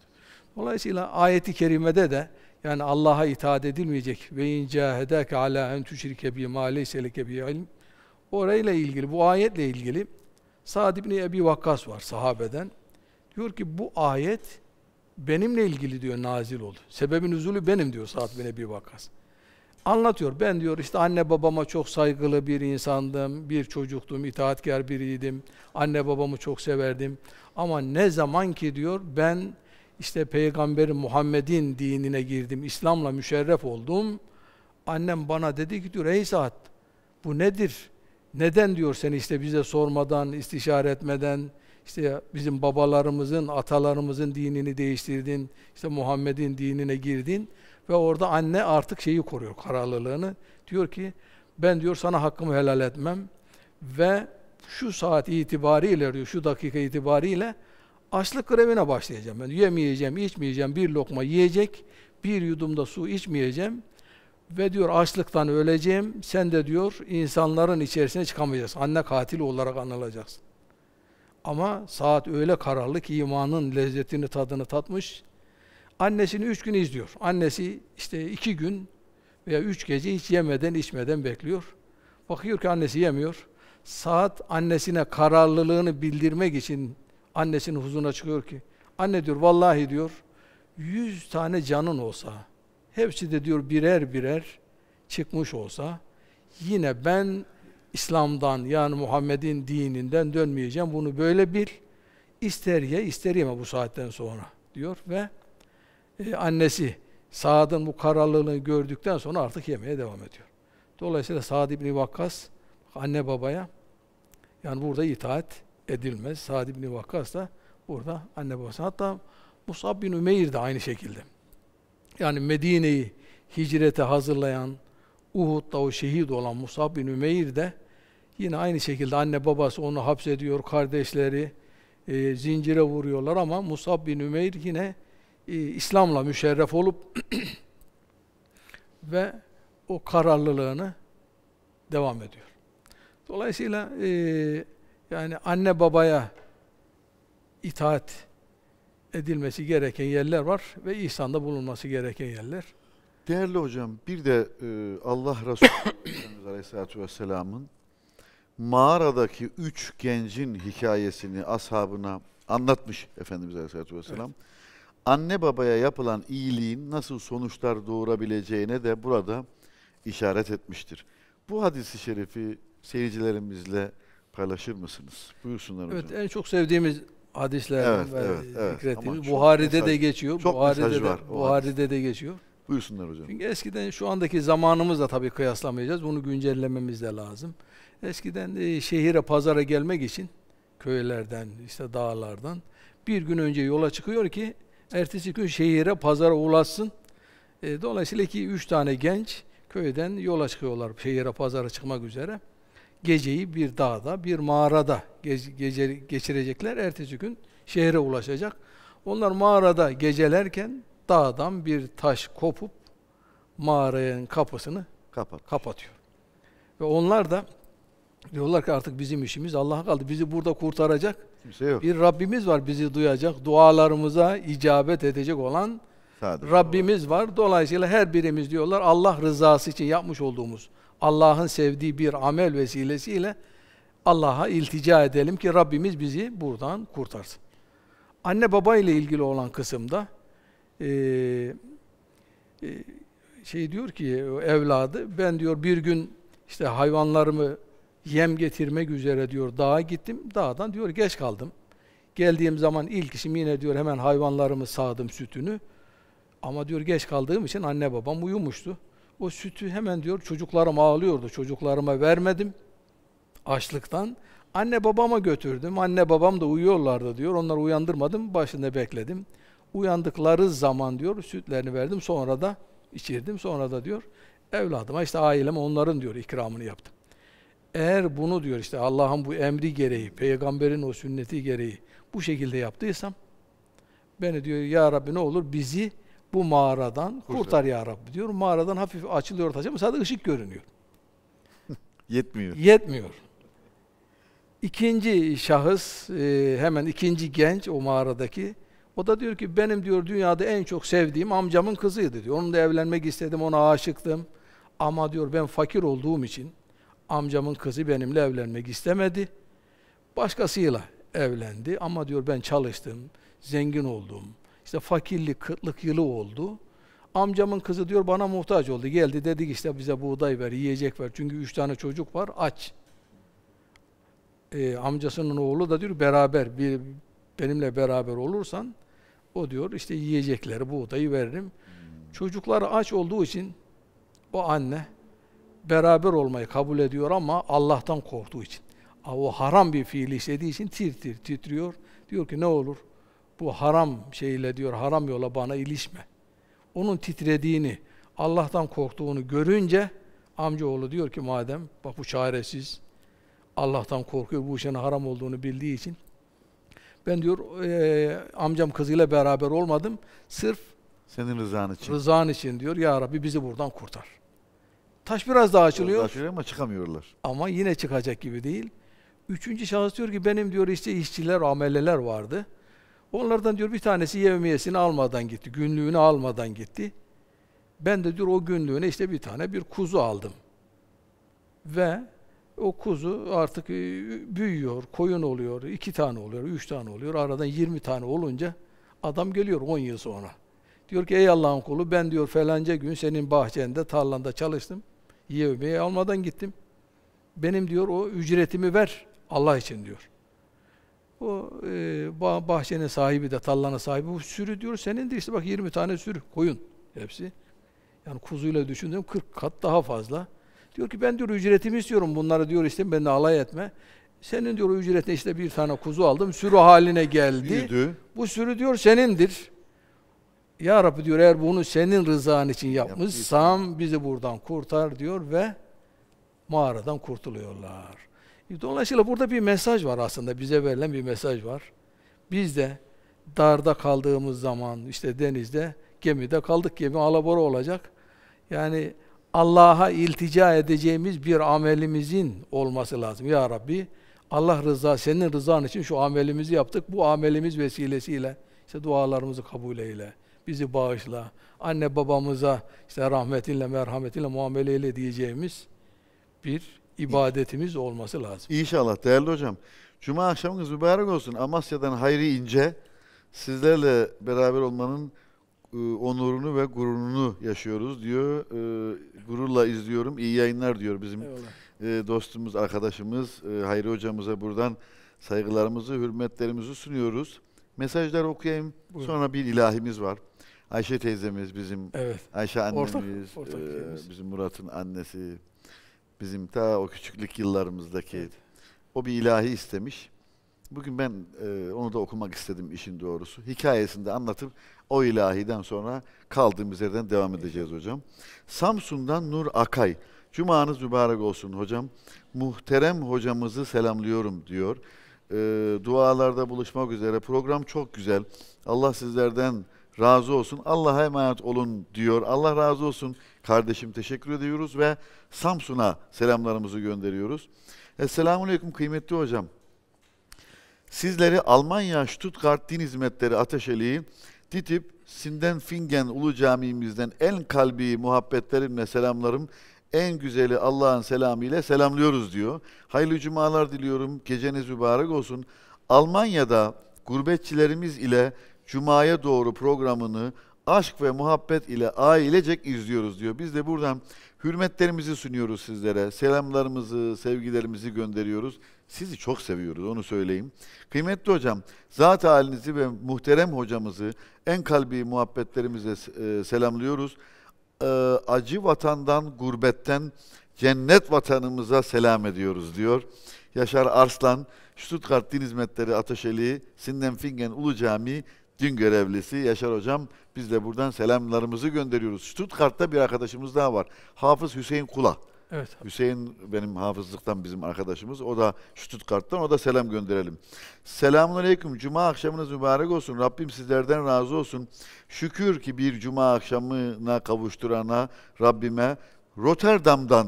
Dolayısıyla ayeti kerimede de yani Allah'a itaat edilmeyecek ve in cahedeke ala en tüşrike bi ma leyse bi ilm orayla ilgili bu ayetle ilgili Sa'd ibn Ebi Vakkas var sahabeden. Diyor ki bu ayet benimle ilgili diyor nazil oldu. Sebebin üzülü benim diyor Sa'd bin Ebi Vakkas. Anlatıyor. Ben diyor işte anne babama çok saygılı bir insandım, bir çocuktum, itaatkar biriydim. Anne babamı çok severdim. Ama ne zaman ki diyor ben işte Peygamber Muhammed'in dinine girdim, İslam'la müşerref oldum. Annem bana dedi ki diyor ey Saad bu nedir? Neden diyor seni işte bize sormadan, istişare etmeden, işte bizim babalarımızın, atalarımızın dinini değiştirdin, işte Muhammed'in dinine girdin. Ve orada anne artık şeyi koruyor, kararlılığını. Diyor ki, ben diyor sana hakkımı helal etmem ve şu saat itibariyle diyor, şu dakika itibariyle açlık grevine başlayacağım. Ben yemeyeceğim, içmeyeceğim, bir lokma yiyecek, bir yudum da su içmeyeceğim ve diyor açlıktan öleceğim. Sen de diyor insanların içerisine çıkamayacaksın. Anne katili olarak anılacaksın. Ama saat öyle kararlı ki imanın lezzetini, tadını tatmış, Annesini üç gün izliyor. Annesi işte iki gün veya üç gece hiç yemeden içmeden bekliyor. Bakıyor ki annesi yemiyor. Saat annesine kararlılığını bildirmek için annesinin huzuruna çıkıyor ki anne diyor vallahi diyor yüz tane canın olsa hepsi de diyor birer birer çıkmış olsa yine ben İslam'dan yani Muhammed'in dininden dönmeyeceğim. Bunu böyle bil. ister ye, ister yeme bu saatten sonra diyor ve e, annesi Saad'ın bu kararlılığını gördükten sonra artık yemeye devam ediyor. Dolayısıyla Saad ibn Vakkas anne babaya yani burada itaat edilmez. Saad ibn Vakkas da burada anne babası. Hatta Musab bin Ümeyr de aynı şekilde. Yani Medine'yi hicrete hazırlayan, Uhud'da o şehit olan Musab bin Ümeyr de yine aynı şekilde anne babası onu hapsediyor, kardeşleri e, zincire vuruyorlar ama Musab bin Ümeyr yine e, İslam'la müşerref olup ve o kararlılığını devam ediyor. Dolayısıyla e, yani anne babaya itaat edilmesi gereken yerler var ve ihsanda bulunması gereken yerler. Değerli hocam bir de e, Allah Resulü Aleyhisselatü Vesselam'ın mağaradaki üç gencin hikayesini ashabına anlatmış Efendimiz Aleyhisselatü Vesselam. Evet anne babaya yapılan iyiliğin nasıl sonuçlar doğurabileceğine de burada işaret etmiştir. Bu hadisi şerifi seyircilerimizle paylaşır mısınız? Buyursunlar hocam. Evet en çok sevdiğimiz hadislerden evet, evet, evet. Buhari'de mesaj, de geçiyor. Çok Buhari'de mesaj de, var. Buhari'de hadis. de geçiyor. Buyursunlar hocam. Çünkü eskiden şu andaki zamanımızla tabii kıyaslamayacağız. Bunu güncellememiz de lazım. Eskiden e, şehire, pazara gelmek için köylerden, işte dağlardan bir gün önce yola çıkıyor ki Ertesi gün şehire, pazara ulaşsın. E, dolayısıyla ki üç tane genç köyden yola çıkıyorlar şehire, pazara çıkmak üzere. Geceyi bir dağda, bir mağarada gece geçirecekler. Ertesi gün şehre ulaşacak. Onlar mağarada gecelerken dağdan bir taş kopup mağaranın kapısını Kapat. kapatıyor. Ve onlar da Diyorlar ki artık bizim işimiz Allah'a kaldı. Bizi burada kurtaracak Kimse yok. bir Rabbimiz var. Bizi duyacak, dualarımıza icabet edecek olan Sadece Rabbimiz var. Dolayısıyla her birimiz diyorlar Allah rızası için yapmış olduğumuz Allah'ın sevdiği bir amel vesilesiyle Allah'a iltica edelim ki Rabbimiz bizi buradan kurtarsın. Anne baba ile ilgili olan kısımda e, e, şey diyor ki evladı ben diyor bir gün işte hayvanlarımı yem getirmek üzere diyor dağa gittim. Dağdan diyor geç kaldım. Geldiğim zaman ilk işim yine diyor hemen hayvanlarımı sağdım sütünü. Ama diyor geç kaldığım için anne babam uyumuştu. O sütü hemen diyor çocuklarım ağlıyordu. Çocuklarıma vermedim açlıktan. Anne babama götürdüm. Anne babam da uyuyorlardı diyor. Onları uyandırmadım. Başında bekledim. Uyandıkları zaman diyor sütlerini verdim. Sonra da içirdim. Sonra da diyor evladıma işte aileme onların diyor ikramını yaptım. Eğer bunu diyor işte Allah'ın bu emri gereği, peygamberin o sünneti gereği bu şekilde yaptıysam beni diyor ya Rabbi ne olur bizi bu mağaradan kurtar, ya Rabbi diyor. Mağaradan hafif açılıyor ortaya ama sadece ışık görünüyor. Yetmiyor. Yetmiyor. İkinci şahıs e, hemen ikinci genç o mağaradaki o da diyor ki benim diyor dünyada en çok sevdiğim amcamın kızıydı diyor. Onunla evlenmek istedim, ona aşıktım. Ama diyor ben fakir olduğum için amcamın kızı benimle evlenmek istemedi. Başkasıyla evlendi ama diyor ben çalıştım, zengin oldum. İşte fakirlik, kıtlık yılı oldu. Amcamın kızı diyor bana muhtaç oldu. Geldi dedik işte bize buğday ver, yiyecek ver. Çünkü üç tane çocuk var, aç. Ee, amcasının oğlu da diyor beraber, bir, benimle beraber olursan o diyor işte yiyecekleri, buğdayı veririm. Hmm. Çocuklar aç olduğu için o anne beraber olmayı kabul ediyor ama Allah'tan korktuğu için. O haram bir fiil işlediği için tir tir titriyor. Diyor ki ne olur bu haram şeyle diyor haram yola bana ilişme. Onun titrediğini, Allah'tan korktuğunu görünce amcaoğlu diyor ki madem bak bu çaresiz Allah'tan korkuyor bu işin haram olduğunu bildiği için ben diyor e, amcam kızıyla beraber olmadım sırf senin rızan için. Rızan için diyor ya Rabbi bizi buradan kurtar. Taş biraz daha açılıyor. Biraz açılıyor ama çıkamıyorlar. Ama yine çıkacak gibi değil. Üçüncü şahıs diyor ki benim diyor işte işçiler, ameleler vardı. Onlardan diyor bir tanesi yevmiyesini almadan gitti, günlüğünü almadan gitti. Ben de diyor o günlüğüne işte bir tane bir kuzu aldım. Ve o kuzu artık e, büyüyor, koyun oluyor, iki tane oluyor, üç tane oluyor. Aradan yirmi tane olunca adam geliyor on yıl sonra. Diyor ki ey Allah'ın kulu ben diyor felanca gün senin bahçende, tarlanda çalıştım. Yevmiye almadan gittim. Benim diyor o ücretimi ver Allah için diyor. O e, bahçenin sahibi de tallanın sahibi bu sürü diyor senin de işte bak 20 tane sürü koyun hepsi. Yani kuzuyla düşündüğüm 40 kat daha fazla. Diyor ki ben diyor ücretimi istiyorum bunları diyor işte benimle alay etme. Senin diyor ücretine işte bir tane kuzu aldım sürü haline geldi. Büyüdü. Bu sürü diyor senindir. Ya Rabbi diyor eğer bunu senin rızan için yapmışsam bizi buradan kurtar diyor ve mağaradan kurtuluyorlar. Dolayısıyla burada bir mesaj var aslında bize verilen bir mesaj var. Biz de darda kaldığımız zaman işte denizde gemide kaldık gemi alabora olacak. Yani Allah'a iltica edeceğimiz bir amelimizin olması lazım. Ya Rabbi Allah rıza, senin rızan için şu amelimizi yaptık. Bu amelimiz vesilesiyle işte dualarımızı kabul eyle bizi bağışla. Anne babamıza işte rahmetinle, merhametinle muamele eyle diyeceğimiz bir ibadetimiz olması lazım. İnşallah değerli hocam. Cuma akşamınız mübarek olsun. Amasya'dan Hayri İnce sizlerle beraber olmanın e, onurunu ve gururunu yaşıyoruz diyor. E, gururla izliyorum. İyi yayınlar diyor bizim Eyvallah. E, dostumuz, arkadaşımız Hayri hocamıza buradan saygılarımızı, hürmetlerimizi sunuyoruz. Mesajlar okuyayım. Buyurun. Sonra bir ilahimiz var. Ayşe teyzemiz bizim, evet. Ayşe annemiz, ortak, ortak e, bizim Murat'ın annesi, bizim ta o küçüklük yıllarımızdaki evet. o bir ilahi istemiş. Bugün ben e, onu da okumak istedim işin doğrusu. Hikayesinde anlatıp o ilahiden sonra kaldığımız yerden devam edeceğiz hocam. Samsun'dan Nur Akay. Cumanız mübarek olsun hocam. Muhterem hocamızı selamlıyorum diyor. E, dualarda buluşmak üzere. Program çok güzel. Allah sizlerden razı olsun. Allah'a emanet olun diyor. Allah razı olsun. Kardeşim teşekkür ediyoruz ve Samsun'a selamlarımızı gönderiyoruz. Esselamun Aleyküm kıymetli hocam. Sizleri Almanya Stuttgart Din Hizmetleri Ateşeliği Ditip fingen Ulu Camii'mizden en kalbi muhabbetlerimle selamlarım en güzeli Allah'ın selamı ile selamlıyoruz diyor. Hayırlı cumalar diliyorum. Geceniz mübarek olsun. Almanya'da gurbetçilerimiz ile Cuma'ya doğru programını aşk ve muhabbet ile ailecek izliyoruz diyor. Biz de buradan hürmetlerimizi sunuyoruz sizlere. Selamlarımızı, sevgilerimizi gönderiyoruz. Sizi çok seviyoruz onu söyleyeyim. Kıymetli hocam, zat halinizi ve muhterem hocamızı en kalbi muhabbetlerimize e, selamlıyoruz. E, acı vatandan, gurbetten cennet vatanımıza selam ediyoruz diyor. Yaşar Arslan, Stuttgart Din Hizmetleri Ataşeliği, Sindenfingen Ulu Camii din görevlisi Yaşar Hocam biz de buradan selamlarımızı gönderiyoruz. Stuttgart'ta bir arkadaşımız daha var. Hafız Hüseyin Kula. Evet. Hüseyin benim hafızlıktan bizim arkadaşımız. O da Stuttgart'tan o da selam gönderelim. Selamun Aleyküm. Cuma akşamınız mübarek olsun. Rabbim sizlerden razı olsun. Şükür ki bir cuma akşamına kavuşturana Rabbime Rotterdam'dan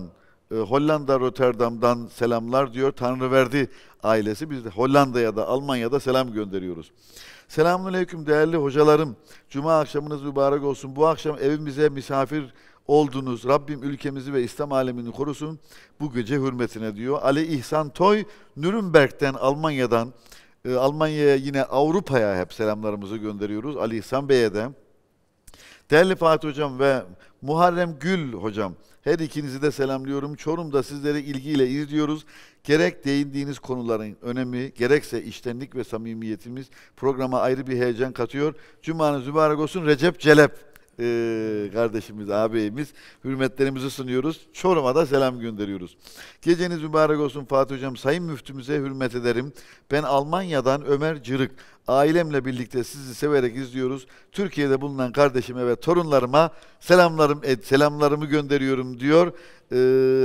e, Hollanda Rotterdam'dan selamlar diyor. Tanrı verdi ailesi. Biz de Hollanda'ya da Almanya'da selam gönderiyoruz. Selamünaleyküm değerli hocalarım. Cuma akşamınız mübarek olsun. Bu akşam evimize misafir oldunuz. Rabbim ülkemizi ve İslam alemini korusun. Bu gece hürmetine diyor. Ali İhsan Toy Nürnberg'den Almanya'dan e, Almanya'ya yine Avrupa'ya hep selamlarımızı gönderiyoruz. Ali İhsan Bey'e de. Değerli Fatih Hocam ve Muharrem Gül Hocam, her ikinizi de selamlıyorum. Çorum'da sizleri ilgiyle izliyoruz. Gerek değindiğiniz konuların önemi, gerekse iştenlik ve samimiyetimiz programa ayrı bir heyecan katıyor. Cumanız mübarek olsun. Recep Celep e, kardeşimiz, ağabeyimiz. Hürmetlerimizi sunuyoruz. Çorum'a da selam gönderiyoruz. Geceniz mübarek olsun Fatih Hocam. Sayın müftümüze hürmet ederim. Ben Almanya'dan Ömer Cırık. Ailemle birlikte sizi severek izliyoruz. Türkiye'de bulunan kardeşime ve torunlarıma selamlarım et, selamlarımı gönderiyorum diyor. Ee,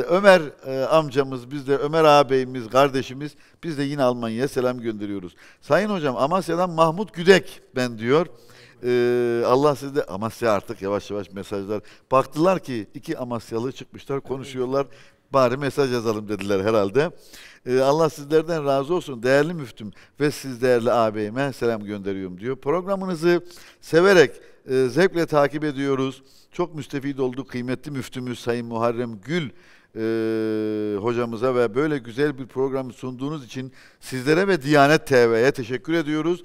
Ömer e, amcamız, biz de Ömer ağabeyimiz, kardeşimiz biz de yine Almanya'ya selam gönderiyoruz. Sayın hocam Amasya'dan Mahmut Güdek ben diyor. Ee, Allah sizde Amasya artık yavaş yavaş mesajlar. Baktılar ki iki Amasyalı çıkmışlar konuşuyorlar. Bari mesaj yazalım dediler herhalde. Ee, Allah sizlerden razı olsun değerli müftüm ve siz değerli ağabeyime selam gönderiyorum diyor. Programınızı severek e, zevkle takip ediyoruz. Çok müstefid olduk kıymetli müftümüz Sayın Muharrem Gül ee, hocamıza ve böyle güzel bir programı sunduğunuz için sizlere ve Diyanet TV'ye teşekkür ediyoruz.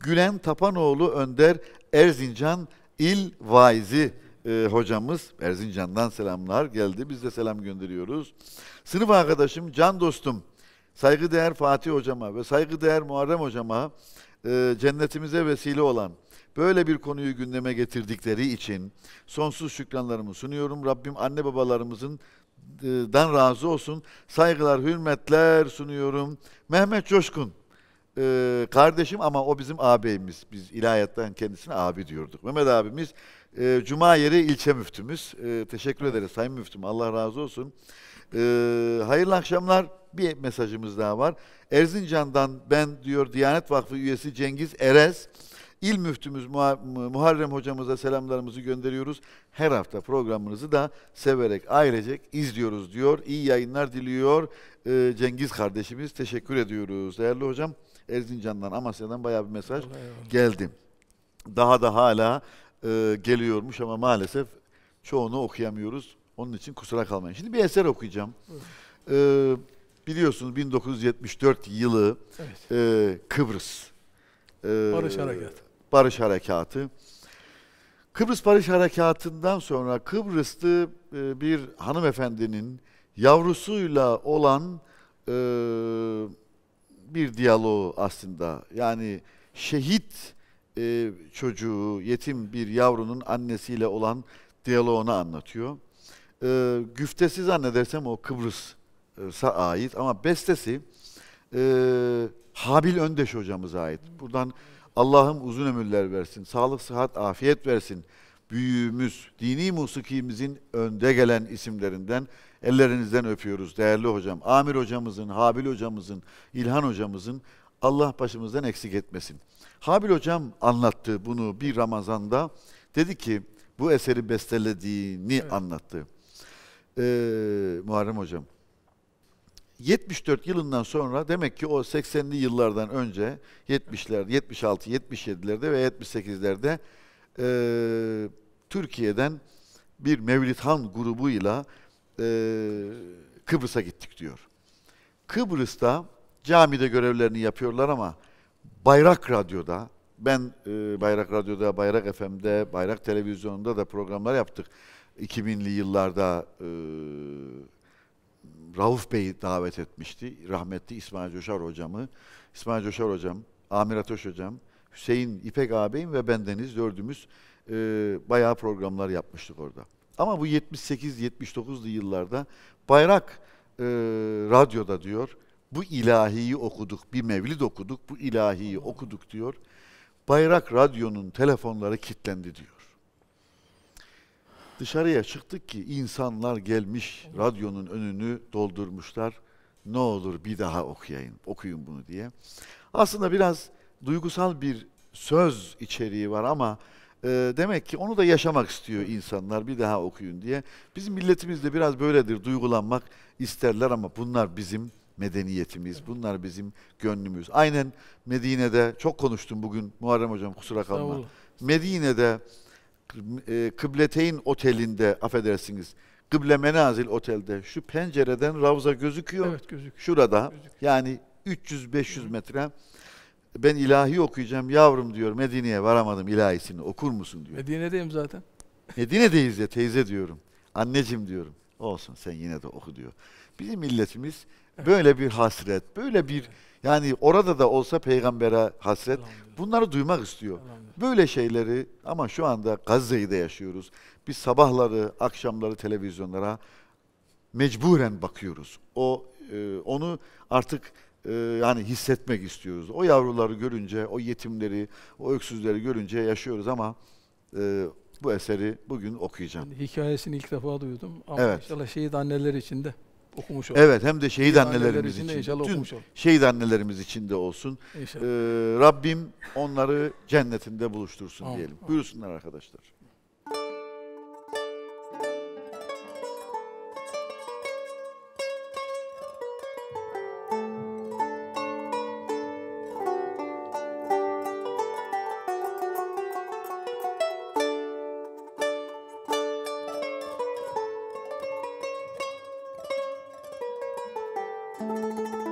Gülen Tapanoğlu Önder Erzincan İl Vaizi e, hocamız Erzincan'dan selamlar geldi. Biz de selam gönderiyoruz. Sınıf arkadaşım, can dostum, saygıdeğer Fatih hocama ve saygıdeğer Muharrem hocama e, cennetimize vesile olan böyle bir konuyu gündeme getirdikleri için sonsuz şükranlarımı sunuyorum. Rabbim anne babalarımızın e, dan razı olsun. Saygılar, hürmetler sunuyorum. Mehmet Coşkun e, kardeşim ama o bizim ağabeyimiz. Biz ilahiyattan kendisine abi diyorduk. Mehmet abimiz e, Cuma yeri ilçe müftümüz. E, teşekkür ederiz Sayın Müftüm. Allah razı olsun. E, hayırlı akşamlar. Bir mesajımız daha var. Erzincan'dan ben diyor Diyanet Vakfı üyesi Cengiz Erez. İl müftümüz Muharrem hocamıza selamlarımızı gönderiyoruz. Her hafta programınızı da severek, ailecek izliyoruz diyor. İyi yayınlar diliyor e, Cengiz kardeşimiz. Teşekkür ediyoruz değerli hocam. Erzincan'dan, Amasya'dan bayağı bir mesaj geldi. Daha da hala e, geliyormuş ama maalesef çoğunu okuyamıyoruz. Onun için kusura kalmayın. Şimdi bir eser okuyacağım. E, biliyorsunuz 1974 yılı evet. e, Kıbrıs. E, Barış Harekatı. Barış Harekatı. Kıbrıs Barış Harekatı'ndan sonra Kıbrıs'ta e, bir hanımefendinin yavrusuyla olan e, bir diyaloğu aslında. Yani şehit e, çocuğu, yetim bir yavrunun annesiyle olan diyaloğunu anlatıyor. E, güftesi zannedersem o Kıbrıs'a ait ama bestesi e, Habil Öndeş hocamıza ait. Buradan Allah'ım uzun ömürler versin, sağlık, sıhhat, afiyet versin. Büyüğümüz, dini musikimizin önde gelen isimlerinden Ellerinizden öpüyoruz değerli hocam. Amir hocamızın, Habil hocamızın, İlhan hocamızın Allah başımızdan eksik etmesin. Habil hocam anlattı bunu bir Ramazan'da. Dedi ki bu eseri bestelediğini evet. anlattı. Ee, Muharrem hocam. 74 yılından sonra demek ki o 80'li yıllardan önce 70'ler, 76, 77'lerde ve 78'lerde e, ee, Türkiye'den bir Mevlid Han grubuyla e, Kıbrıs'a gittik diyor. Kıbrıs'ta camide görevlerini yapıyorlar ama Bayrak Radyo'da, ben e, Bayrak Radyo'da, Bayrak FM'de, Bayrak Televizyonu'nda da programlar yaptık. 2000'li yıllarda e, Rauf Bey'i davet etmişti. Rahmetli İsmail Coşar hocamı. İsmail Coşar hocam, Amir Atoş hocam, Hüseyin İpek ağabeyim ve bendeniz dördümüz e, bayağı programlar yapmıştık orada. Ama bu 78-79'lu yıllarda Bayrak e, radyoda diyor, bu ilahiyi okuduk, bir mevlid okuduk, bu ilahiyi okuduk diyor. Bayrak Radyo'nun telefonları kilitlendi diyor. Dışarıya çıktık ki insanlar gelmiş radyonun önünü doldurmuşlar. Ne olur bir daha okuyayım, okuyun bunu diye. Aslında biraz duygusal bir söz içeriği var ama e, demek ki onu da yaşamak istiyor insanlar bir daha okuyun diye. Bizim milletimiz de biraz böyledir duygulanmak isterler ama bunlar bizim medeniyetimiz, bunlar bizim gönlümüz. Aynen Medine'de, çok konuştum bugün Muharrem Hocam kusura kalma. Medine'de e, Kıbleteyn Oteli'nde, affedersiniz, Kıble Menazil Otel'de şu pencereden Ravza gözüküyor. Evet gözüküyor. Şurada gözüküyor. yani 300-500 metre ben ilahi okuyacağım yavrum diyor Medine'ye varamadım ilahisini okur musun diyor. Medine'deyim zaten. Medine'deyiz ya teyze diyorum. Anneciğim diyorum. Olsun sen yine de oku diyor. Bizim milletimiz böyle bir hasret, böyle bir yani orada da olsa peygambere hasret. Bunları duymak istiyor. Böyle şeyleri ama şu anda Gazze'yi de yaşıyoruz. Biz sabahları, akşamları televizyonlara mecburen bakıyoruz. O e, onu artık e, yani hissetmek istiyoruz. O yavruları görünce, o yetimleri, o öksüzleri görünce yaşıyoruz ama e, bu eseri bugün okuyacağım. Yani hikayesini ilk defa duydum ama evet. inşallah şehit anneler için de okumuş olsun. Evet hem de şehit annelerimiz, annelerimiz için. için inşallah okumuş olsun. Şehit annelerimiz için de olsun. İnşallah. Ee, Rabbim onları cennetinde buluştursun diyelim. Amin. Buyursunlar arkadaşlar. Música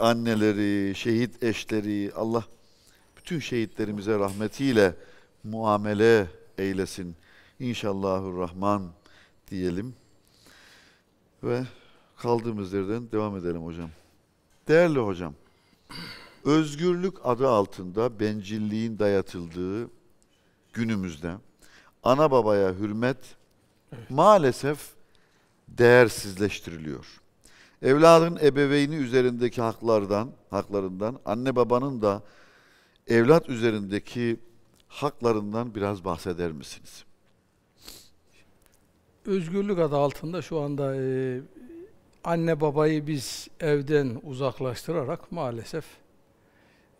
anneleri, şehit eşleri, Allah bütün şehitlerimize rahmetiyle muamele eylesin. İnşallahurrahman diyelim ve kaldığımız yerden devam edelim hocam. Değerli hocam, özgürlük adı altında bencilliğin dayatıldığı günümüzde ana babaya hürmet maalesef değersizleştiriliyor. Evladın ebeveyni üzerindeki haklardan, haklarından, anne babanın da evlat üzerindeki haklarından biraz bahseder misiniz? Özgürlük adı altında şu anda e, anne babayı biz evden uzaklaştırarak maalesef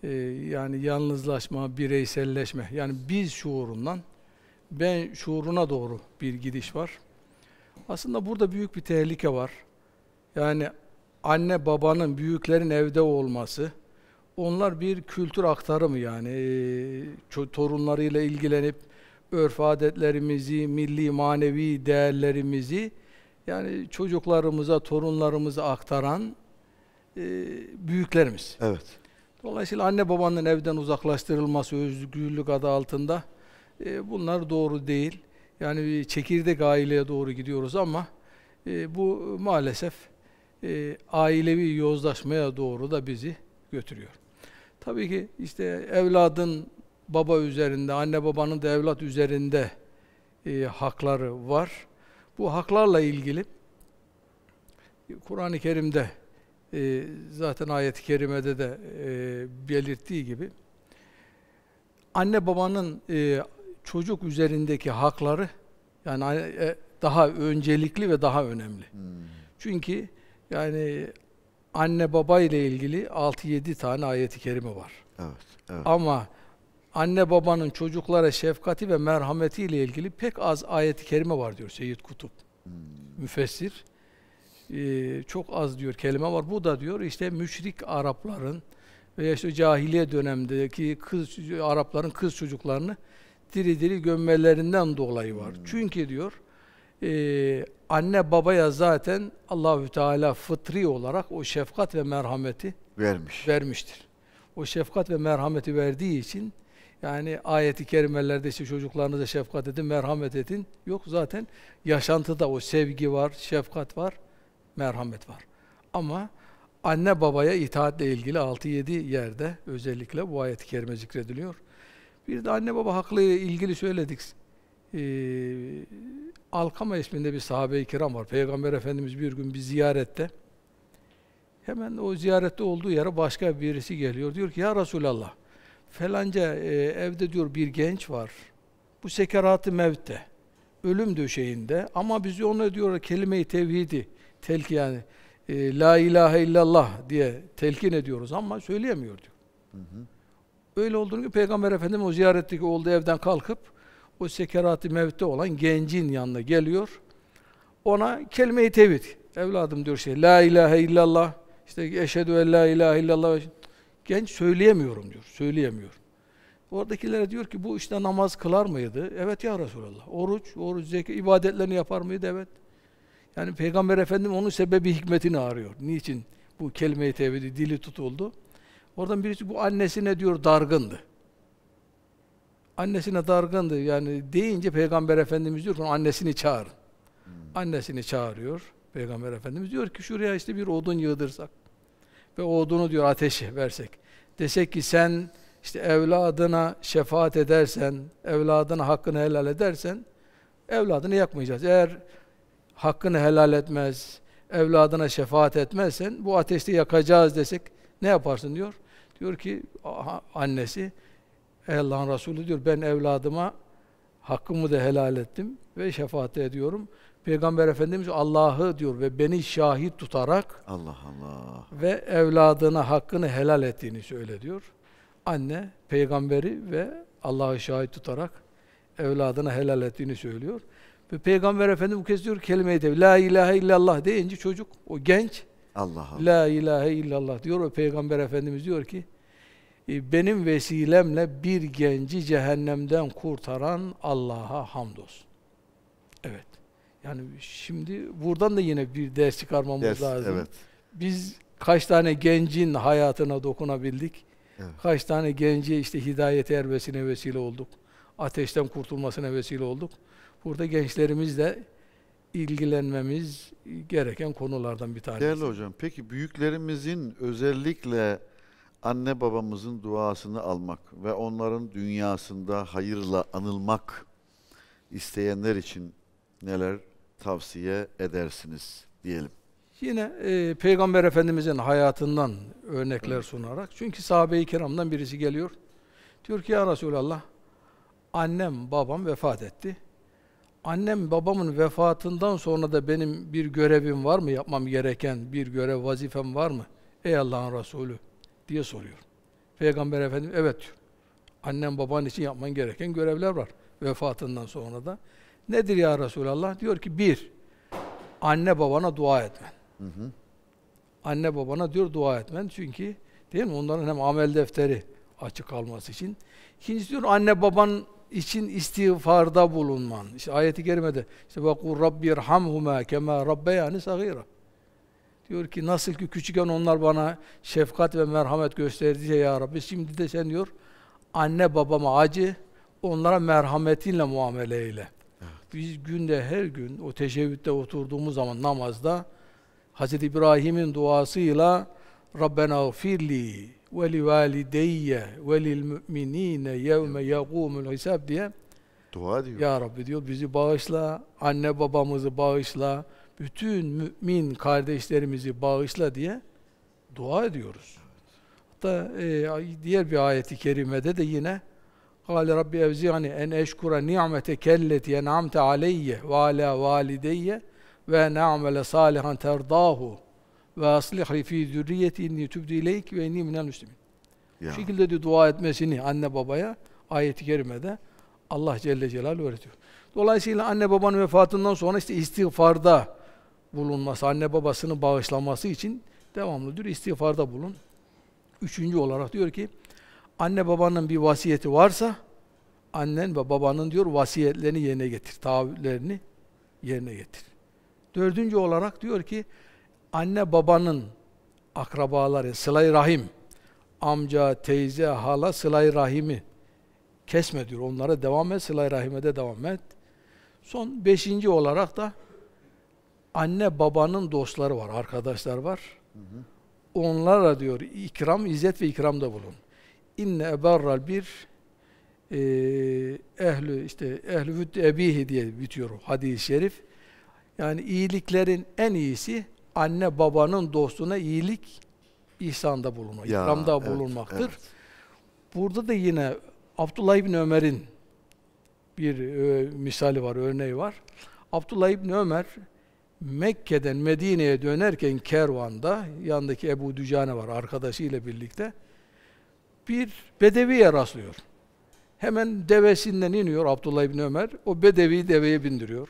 e, yani yalnızlaşma, bireyselleşme yani biz şuurundan ben şuuruna doğru bir gidiş var. Aslında burada büyük bir tehlike var. Yani anne babanın, büyüklerin evde olması, onlar bir kültür aktarımı yani e, torunlarıyla ilgilenip örf adetlerimizi, milli manevi değerlerimizi yani çocuklarımıza, torunlarımıza aktaran e, büyüklerimiz. Evet. Dolayısıyla anne babanın evden uzaklaştırılması özgürlük adı altında e, bunlar doğru değil. Yani çekirdek aileye doğru gidiyoruz ama e, bu maalesef e, ailevi yozlaşmaya doğru da bizi götürüyor. Tabii ki işte evladın baba üzerinde, anne babanın da evlat üzerinde e, hakları var. Bu haklarla ilgili Kur'an-ı Kerim'de e, zaten ayet-i kerimede de e, belirttiği gibi anne babanın e, çocuk üzerindeki hakları yani e, daha öncelikli ve daha önemli. Hmm. Çünkü yani anne baba ile ilgili 6-7 tane ayeti kerime var. Evet, evet. Ama anne babanın çocuklara şefkati ve merhameti ile ilgili pek az ayeti kerime var diyor Seyyid Kutup. Hmm. Müfessir. Ee, çok az diyor kelime var. Bu da diyor işte müşrik Arapların veya işte cahiliye dönemindeki kız Arapların kız çocuklarını diri diri gömmelerinden dolayı var. Hmm. Çünkü diyor e, anne babaya zaten Allahü Teala fıtri olarak o şefkat ve merhameti vermiş. Vermiştir. O şefkat ve merhameti verdiği için yani ayeti kerimelerde işte çocuklarınıza şefkat edin, merhamet edin. Yok zaten yaşantıda o sevgi var, şefkat var, merhamet var. Ama anne babaya itaatle ilgili 6-7 yerde özellikle bu ayet-i kerime zikrediliyor. Bir de anne baba haklı ile ilgili söyledik e, Alkama isminde bir sahabe-i kiram var. Peygamber Efendimiz bir gün bir ziyarette hemen o ziyarette olduğu yere başka birisi geliyor. Diyor ki ya Resulallah falanca e, evde diyor bir genç var. Bu sekeratı mevte. Ölüm döşeğinde ama biz ona diyor kelime-i tevhidi telki yani e, la ilahe illallah diye telkin ediyoruz ama söyleyemiyor diyor. Hı hı. Öyle olduğunu ki Peygamber Efendimiz o ziyaretteki olduğu evden kalkıp o sekerat-ı mevte olan gencin yanına geliyor. Ona kelime-i tevhid. Evladım diyor şey, la ilahe illallah, işte eşhedü en la ilahe illallah. Genç söyleyemiyorum diyor, söyleyemiyor. Oradakilere diyor ki bu işte namaz kılar mıydı? Evet ya Resulallah. Oruç, oruç, zekat, ibadetlerini yapar mıydı? Evet. Yani Peygamber Efendim onun sebebi hikmetini arıyor. Niçin bu kelime-i tevhidi dili tutuldu? Oradan birisi bu annesine diyor dargındı. Annesine dargındı yani deyince Peygamber Efendimiz diyor ki annesini çağır, Hmm. Annesini çağırıyor. Peygamber Efendimiz diyor ki şuraya işte bir odun yığdırsak ve odunu diyor ateşe versek. Desek ki sen işte evladına şefaat edersen, evladına hakkını helal edersen evladını yakmayacağız. Eğer hakkını helal etmez, evladına şefaat etmezsen bu ateşte yakacağız desek ne yaparsın diyor. Diyor ki annesi Ey Allah'ın Resulü diyor ben evladıma hakkımı da helal ettim ve şefaat ediyorum. Peygamber Efendimiz Allah'ı diyor ve beni şahit tutarak Allah Allah ve evladına hakkını helal ettiğini söyle diyor. Anne peygamberi ve Allah'ı şahit tutarak evladına helal ettiğini söylüyor. Ve Peygamber Efendimiz bu kez diyor kelimeyi de la ilahe illallah deyince çocuk o genç Allah Allah la ilahe illallah diyor ve Peygamber Efendimiz diyor ki ee, benim vesilemle bir genci cehennemden kurtaran Allah'a hamdolsun. Evet. Yani şimdi buradan da yine bir ders çıkarmamız ders, lazım. Evet. Biz kaç tane gencin hayatına dokunabildik? Evet. Kaç tane genci işte hidayete erbesine vesile olduk? Ateşten kurtulmasına vesile olduk? Burada gençlerimizle ilgilenmemiz gereken konulardan bir tanesi. Değerli hocam, peki büyüklerimizin özellikle anne babamızın duasını almak ve onların dünyasında hayırla anılmak isteyenler için neler tavsiye edersiniz diyelim. Yine e, Peygamber Efendimizin hayatından örnekler sunarak çünkü sahabe-i kiramdan birisi geliyor. Diyor ki ya Resulallah annem babam vefat etti. Annem babamın vefatından sonra da benim bir görevim var mı? Yapmam gereken bir görev vazifem var mı? Ey Allah'ın Resulü diye soruyor. Peygamber Efendimiz evet diyor. Annen baban için yapman gereken görevler var vefatından sonra da. Nedir ya Resulallah? Diyor ki bir, anne babana dua etmen. Hı hı. Anne babana diyor dua etmen çünkü değil mi? Onların hem amel defteri açık kalması için. İkincisi diyor anne baban için istiğfarda bulunman. İşte ayeti kerimede işte vakur rabbi irhamhuma kema rabbeyani sagira. Diyor ki nasıl ki küçükken onlar bana şefkat ve merhamet gösterdi ya Rabbi şimdi de sen diyor anne babama acı onlara merhametinle muamele eyle. Evet. Biz günde her gün o teşebbütte oturduğumuz zaman namazda Hz. İbrahim'in duasıyla Rabbena gfirli ve li valideyye ve lil müminine yevme yegûmul hisab diye dua diyor. Ya Rabbi diyor bizi bağışla, anne babamızı bağışla, bütün mümin kardeşlerimizi bağışla diye dua ediyoruz. Hatta e, diğer bir ayeti kerimede de yine قال رب أوزعني أن أشكر نعمتك التي أنعمت علي وعلى والدي وأن أعمل صالحا ترضاه وأصلح لي في ذريتي إني تبدي إليك وإني من المسلمين. Bu şekilde de dua etmesini anne babaya ayet-i kerimede Allah Celle Celal öğretiyor. Dolayısıyla anne babanın vefatından sonra işte istiğfarda bulunması, anne babasını bağışlaması için devamlıdır. istiğfarda bulun. Üçüncü olarak diyor ki, anne babanın bir vasiyeti varsa, annen ve babanın diyor vasiyetlerini yerine getir, taahhütlerini yerine getir. Dördüncü olarak diyor ki, anne babanın akrabaları, sılay rahim, amca, teyze, hala sılay rahimi kesme diyor. Onlara devam et, sılay rahime de devam et. Son beşinci olarak da anne babanın dostları var, arkadaşlar var. Hı hı. Onlara diyor ikram, izzet ve ikramda bulun. İnne ebarral bir e, ehlü işte ehlü vüddü ebihi diye bitiyor hadis-i şerif. Yani iyiliklerin en iyisi anne babanın dostuna iyilik ihsanda bulunmak, ya, ikramda evet, bulunmaktır. Evet. Burada da yine Abdullah İbni Ömer'in bir e, misali var, örneği var. Abdullah İbni Ömer Mekke'den Medine'ye dönerken kervanda yanındaki Ebu Dücane var arkadaşıyla birlikte bir bedeviye rastlıyor. Hemen devesinden iniyor Abdullah İbni Ömer. O bedeviyi deveye bindiriyor.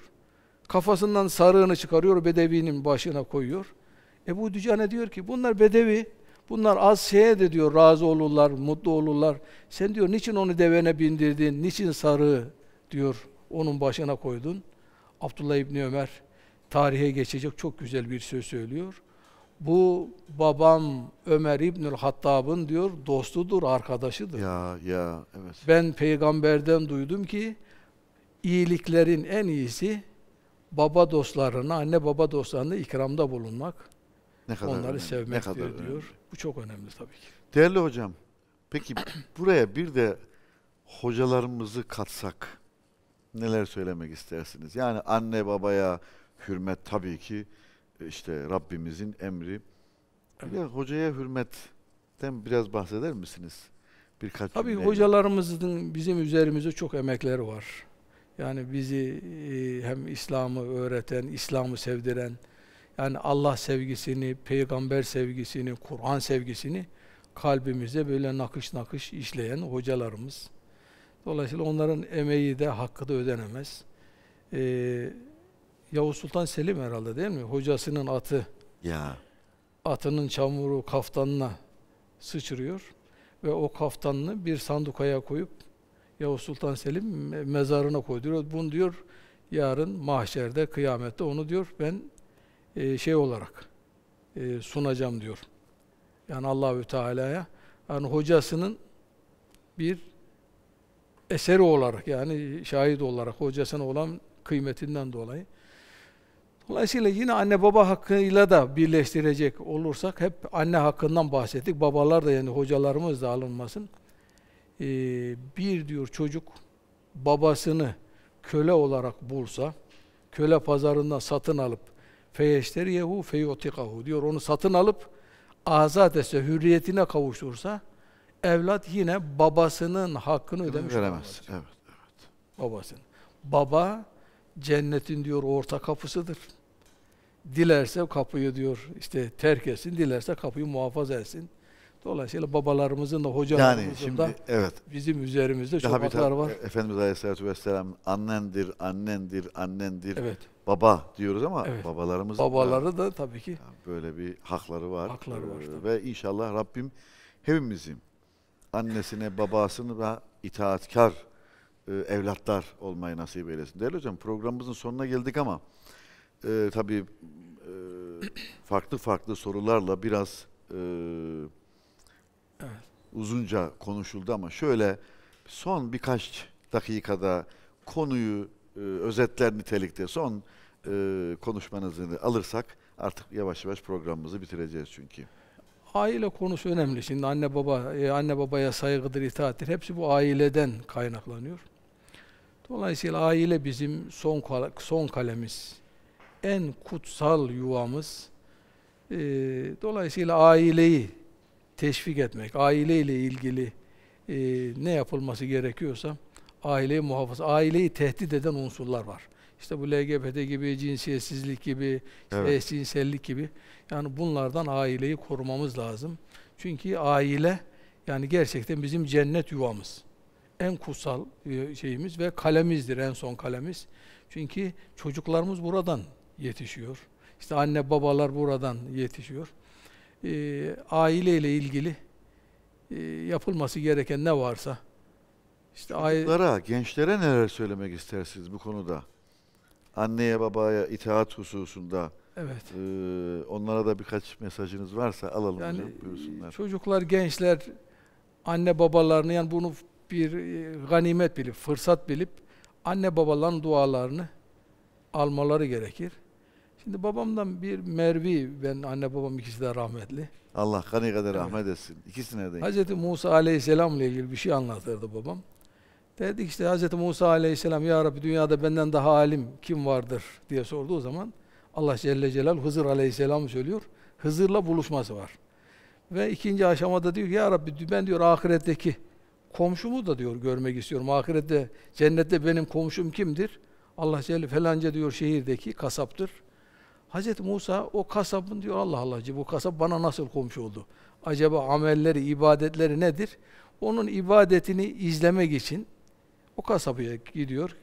Kafasından sarığını çıkarıyor, bedevinin başına koyuyor. Ebu Dücane diyor ki bunlar bedevi, bunlar az şeye de diyor razı olurlar, mutlu olurlar. Sen diyor niçin onu devene bindirdin, niçin sarığı diyor onun başına koydun. Abdullah İbni Ömer tarihe geçecek çok güzel bir söz söylüyor. Bu babam Ömer İbnül Hattab'ın diyor dostudur, arkadaşıdır. Ya ya evet. Ben peygamberden duydum ki iyiliklerin en iyisi baba dostlarına, anne baba dostlarına ikramda bulunmak. Ne kadar onları sevmek diyor, önemli. Bu çok önemli tabii ki. Değerli hocam, peki buraya bir de hocalarımızı katsak neler söylemek istersiniz? Yani anne babaya, hürmet tabii ki e, işte Rabbimizin emri. Bir de hocaya hürmetten biraz bahseder misiniz? Birkaç Tabii cümleyle. hocalarımızın bizim üzerimize çok emekleri var. Yani bizi e, hem İslam'ı öğreten, İslam'ı sevdiren, yani Allah sevgisini, peygamber sevgisini, Kur'an sevgisini kalbimize böyle nakış nakış işleyen hocalarımız. Dolayısıyla onların emeği de hakkı da ödenemez. Ee, Yavuz Sultan Selim herhalde değil mi? Hocasının atı. Ya. Atının çamuru kaftanına sıçrıyor ve o kaftanını bir sandukaya koyup Yavuz Sultan Selim mezarına koyduruyor. Bunu diyor yarın mahşerde, kıyamette onu diyor ben e, şey olarak e, sunacağım diyor. Yani Allahü Teala'ya yani hocasının bir eseri olarak yani şahit olarak hocasına olan kıymetinden dolayı Dolayısıyla yine anne baba hakkıyla da birleştirecek olursak hep anne hakkından bahsettik. Babalar da yani hocalarımız da alınmasın. Ee, bir diyor çocuk babasını köle olarak bulsa, köle pazarından satın alıp feyeşteriyehu feyotikahu diyor. Onu satın alıp azat etse, hürriyetine kavuştursa evlat yine babasının hakkını ödemiş Veremez. Evet, evet. Babasının. Baba cennetin diyor orta kapısıdır dilerse kapıyı diyor işte terk etsin, dilerse kapıyı muhafaza etsin. Dolayısıyla babalarımızın da hocalarımızın yani şimdi, da evet. bizim üzerimizde çok haklar var. Efendimiz Aleyhisselatü Vesselam annendir, annendir, annendir, evet. baba diyoruz ama evet. babalarımız Babaları da, da tabii ki. Böyle bir hakları var. Hakları var. Ee, tabii. Ve inşallah Rabbim hepimizin annesine babasını da itaatkar e, evlatlar olmayı nasip eylesin. Değerli hocam programımızın sonuna geldik ama e, tabii e, farklı farklı sorularla biraz e, evet. uzunca konuşuldu ama şöyle son birkaç dakikada konuyu e, özetler nitelikte son e, konuşmanızı alırsak artık yavaş yavaş programımızı bitireceğiz çünkü. Aile konusu önemli. Şimdi anne baba, e, anne babaya saygıdır, itaattir. Hepsi bu aileden kaynaklanıyor. Dolayısıyla aile bizim son son kalemiz en kutsal yuvamız. E, dolayısıyla aileyi teşvik etmek, aileyle ilgili e, ne yapılması gerekiyorsa aileyi muhafaza, aileyi tehdit eden unsurlar var. İşte bu LGBT gibi, cinsiyetsizlik gibi, evet. eşcinsellik gibi. Yani bunlardan aileyi korumamız lazım. Çünkü aile yani gerçekten bizim cennet yuvamız. En kutsal e, şeyimiz ve kalemizdir en son kalemiz. Çünkü çocuklarımız buradan yetişiyor. İşte anne babalar buradan yetişiyor. E, aileyle ilgili e, yapılması gereken ne varsa İşte Çocuklara, gençlere neler söylemek istersiniz bu konuda? Anneye babaya itaat hususunda. Evet. E, onlara da birkaç mesajınız varsa alalım yani, hocam Çocuklar, gençler anne babalarını yani bunu bir e, ganimet bilip, fırsat bilip anne babaların dualarını almaları gerekir. Şimdi babamdan bir Mervi, ben anne babam ikisi de rahmetli. Allah kanı kadar evet. rahmet etsin. İkisine de. Hazreti Musa aleyhisselam ile ilgili bir şey anlatırdı babam. Dedik işte Hazreti Musa aleyhisselam, Ya Rabbi dünyada benden daha alim kim vardır diye sordu o zaman Allah Celle Celal Hızır aleyhisselam söylüyor. Hızır'la buluşması var. Ve ikinci aşamada diyor ki, Ya Rabbi ben diyor ahiretteki komşumu da diyor görmek istiyorum. Ahirette, cennette benim komşum kimdir? Allah Celle falanca diyor şehirdeki kasaptır Hz. Musa o kasabın diyor Allah Allah bu kasap bana nasıl komşu oldu? Acaba amelleri, ibadetleri nedir? Onun ibadetini izlemek için o kasabaya gidiyor,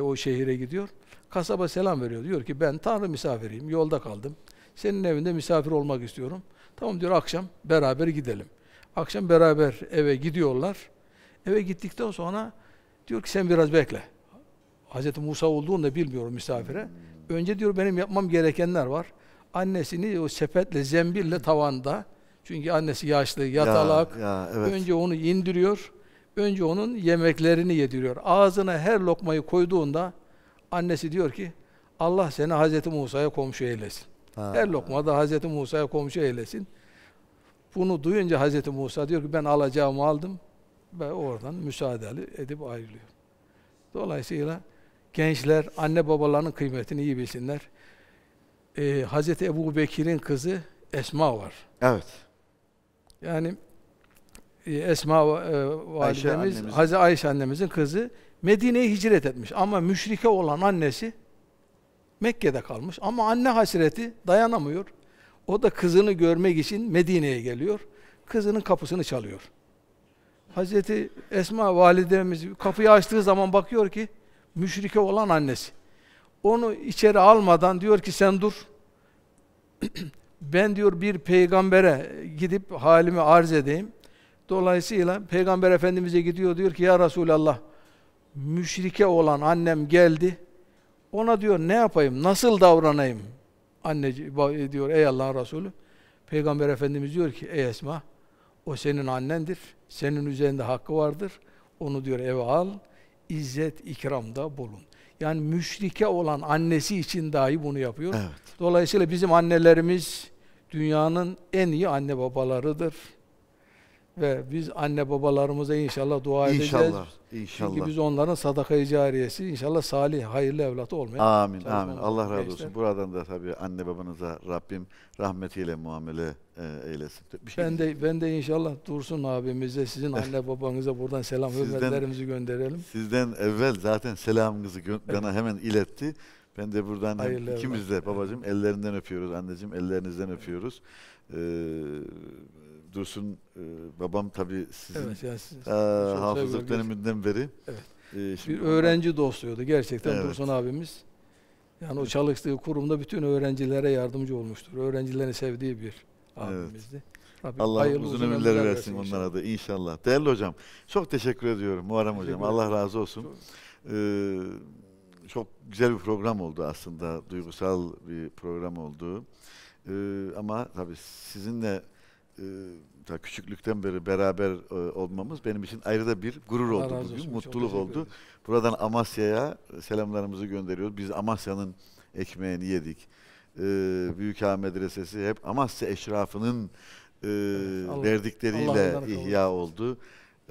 o şehire gidiyor. Kasaba selam veriyor. Diyor ki ben Tanrı misafiriyim, yolda kaldım. Senin evinde misafir olmak istiyorum. Tamam diyor akşam beraber gidelim. Akşam beraber eve gidiyorlar. Eve gittikten sonra diyor ki sen biraz bekle. Hz. Musa olduğunu da bilmiyorum misafire. Önce diyor benim yapmam gerekenler var. Annesini o sepetle, zembille tavanda. Çünkü annesi yaşlı, yatalak. Ya, ya, evet. Önce onu indiriyor. Önce onun yemeklerini yediriyor. Ağzına her lokmayı koyduğunda annesi diyor ki Allah seni Hz. Musa'ya komşu eylesin. Ha. Her lokma da Hz. Musa'ya komşu eylesin. Bunu duyunca Hz. Musa diyor ki ben alacağımı aldım ve oradan müsaadeli edip ayrılıyor. Dolayısıyla gençler anne babalarının kıymetini iyi bilsinler. Ee, Hz. Ebu Bekir'in kızı Esma var. Evet. Yani e, Esma e, validemiz, Ayşe Hz. Ayşe annemizin kızı Medine'ye hicret etmiş. Ama müşrike olan annesi Mekke'de kalmış. Ama anne hasreti dayanamıyor. O da kızını görmek için Medine'ye geliyor. Kızının kapısını çalıyor. Hazreti Esma validemiz kapıyı açtığı zaman bakıyor ki müşrike olan annesi. Onu içeri almadan diyor ki sen dur. ben diyor bir peygambere gidip halimi arz edeyim. Dolayısıyla peygamber efendimize gidiyor diyor ki ya Resulallah müşrike olan annem geldi. Ona diyor ne yapayım? Nasıl davranayım? Anne diyor ey Allah'ın Resulü. Peygamber Efendimiz diyor ki ey Esma o senin annendir. Senin üzerinde hakkı vardır. Onu diyor eve al izzet, ikramda bulun. Yani müşrike olan annesi için dahi bunu yapıyor. Evet. Dolayısıyla bizim annelerimiz dünyanın en iyi anne babalarıdır. Ve biz anne babalarımıza inşallah dua inşallah. edeceğiz. İnşallah. Çünkü biz onların sadaka-i cariyesi inşallah salih, hayırlı evlatı olmaya. Amin, amin. Allah razı olsun. Buradan da tabii anne babanıza Rabbim rahmetiyle muamele e, eylesin. Bir şey ben de ben de inşallah Dursun abimize, sizin anne babanıza buradan selam sizden, hürmetlerimizi gönderelim. Sizden evvel zaten selamınızı bana hemen iletti. Ben de buradan Hayırlı ikimiz de babacığım ellerinden öpüyoruz, anneciğim ellerinizden öpüyoruz. Ee, Dursun e, ee, babam tabii sizin evet, yani siz, e, hafızlık döneminden beri. Evet. E, şimdi bir öğrenci dostuydu gerçekten evet. Dursun abimiz. Yani evet. o çalıştığı kurumda bütün öğrencilere yardımcı olmuştur. Öğrencilerini sevdiği bir abimizdi. Evet. Allah uzun, uzun ömürler versin, versin onlara inşallah. da inşallah. Değerli hocam çok teşekkür ediyorum Muharrem teşekkür hocam. Allah razı olsun. Çok... Ee, çok güzel bir program oldu aslında. Duygusal bir program oldu. Ee, ama tabii sizinle ta e, küçüklükten beri beraber e, olmamız benim için ayrı da bir gurur oldu bugün. Mutluluk oldu. Buradan Amasya'ya selamlarımızı gönderiyoruz. Biz Amasya'nın ekmeğini yedik. E, Büyük Ağa Medresesi hep Amasya eşrafının e, evet, Allah, verdikleri Allah ihya oldu.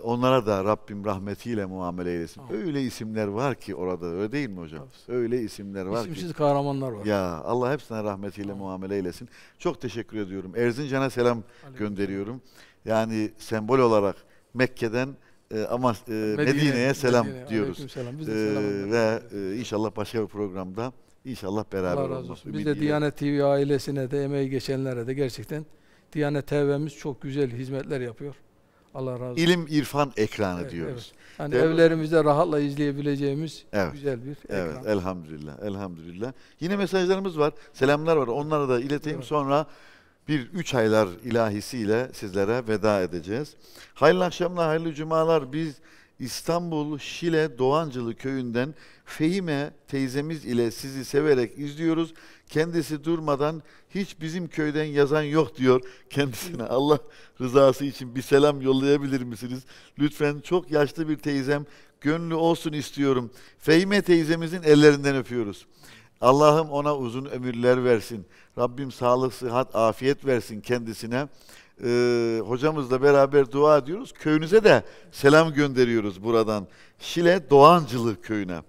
Onlara da Rabbim rahmetiyle muamele eylesin. Amin. Öyle isimler var ki orada öyle değil mi hocam? Tabii. Öyle isimler var İsimsiz ki. İsimsiz kahramanlar var. Ya Allah hepsine rahmetiyle Amin. muamele eylesin. Çok teşekkür ediyorum. Erzincan'a selam Aleyküm. gönderiyorum. Yani sembol olarak Mekke'den e, ama e, Medine'ye selam Medine, diyoruz. Selam. Biz de e, selam e, ve e, inşallah başka bir programda inşallah beraber Allah Biz de Diyanet TV ailesine de emeği geçenlere de gerçekten Diyanet TV'miz çok güzel hizmetler yapıyor. Allah razı olsun. İlim irfan ekranı evet, diyoruz. Evet. Hani Değil evlerimizde mi? rahatla izleyebileceğimiz evet. güzel bir ekran. Evet, elhamdülillah. Elhamdülillah. Yine mesajlarımız var, selamlar var. Onlara da ileteyim evet. sonra bir üç aylar ilahisiyle sizlere veda edeceğiz. Hayırlı akşamlar, hayırlı cumalar. Biz İstanbul Şile Doğancılı köyünden Fehime teyzemiz ile sizi severek izliyoruz. Kendisi durmadan hiç bizim köyden yazan yok diyor kendisine. Allah rızası için bir selam yollayabilir misiniz? Lütfen çok yaşlı bir teyzem gönlü olsun istiyorum. Fehime teyzemizin ellerinden öpüyoruz. Allah'ım ona uzun ömürler versin. Rabbim sağlık, sıhhat, afiyet versin kendisine. Ee, hocamızla beraber dua ediyoruz. Köyünüze de selam gönderiyoruz buradan. Şile Doğancılı köyüne.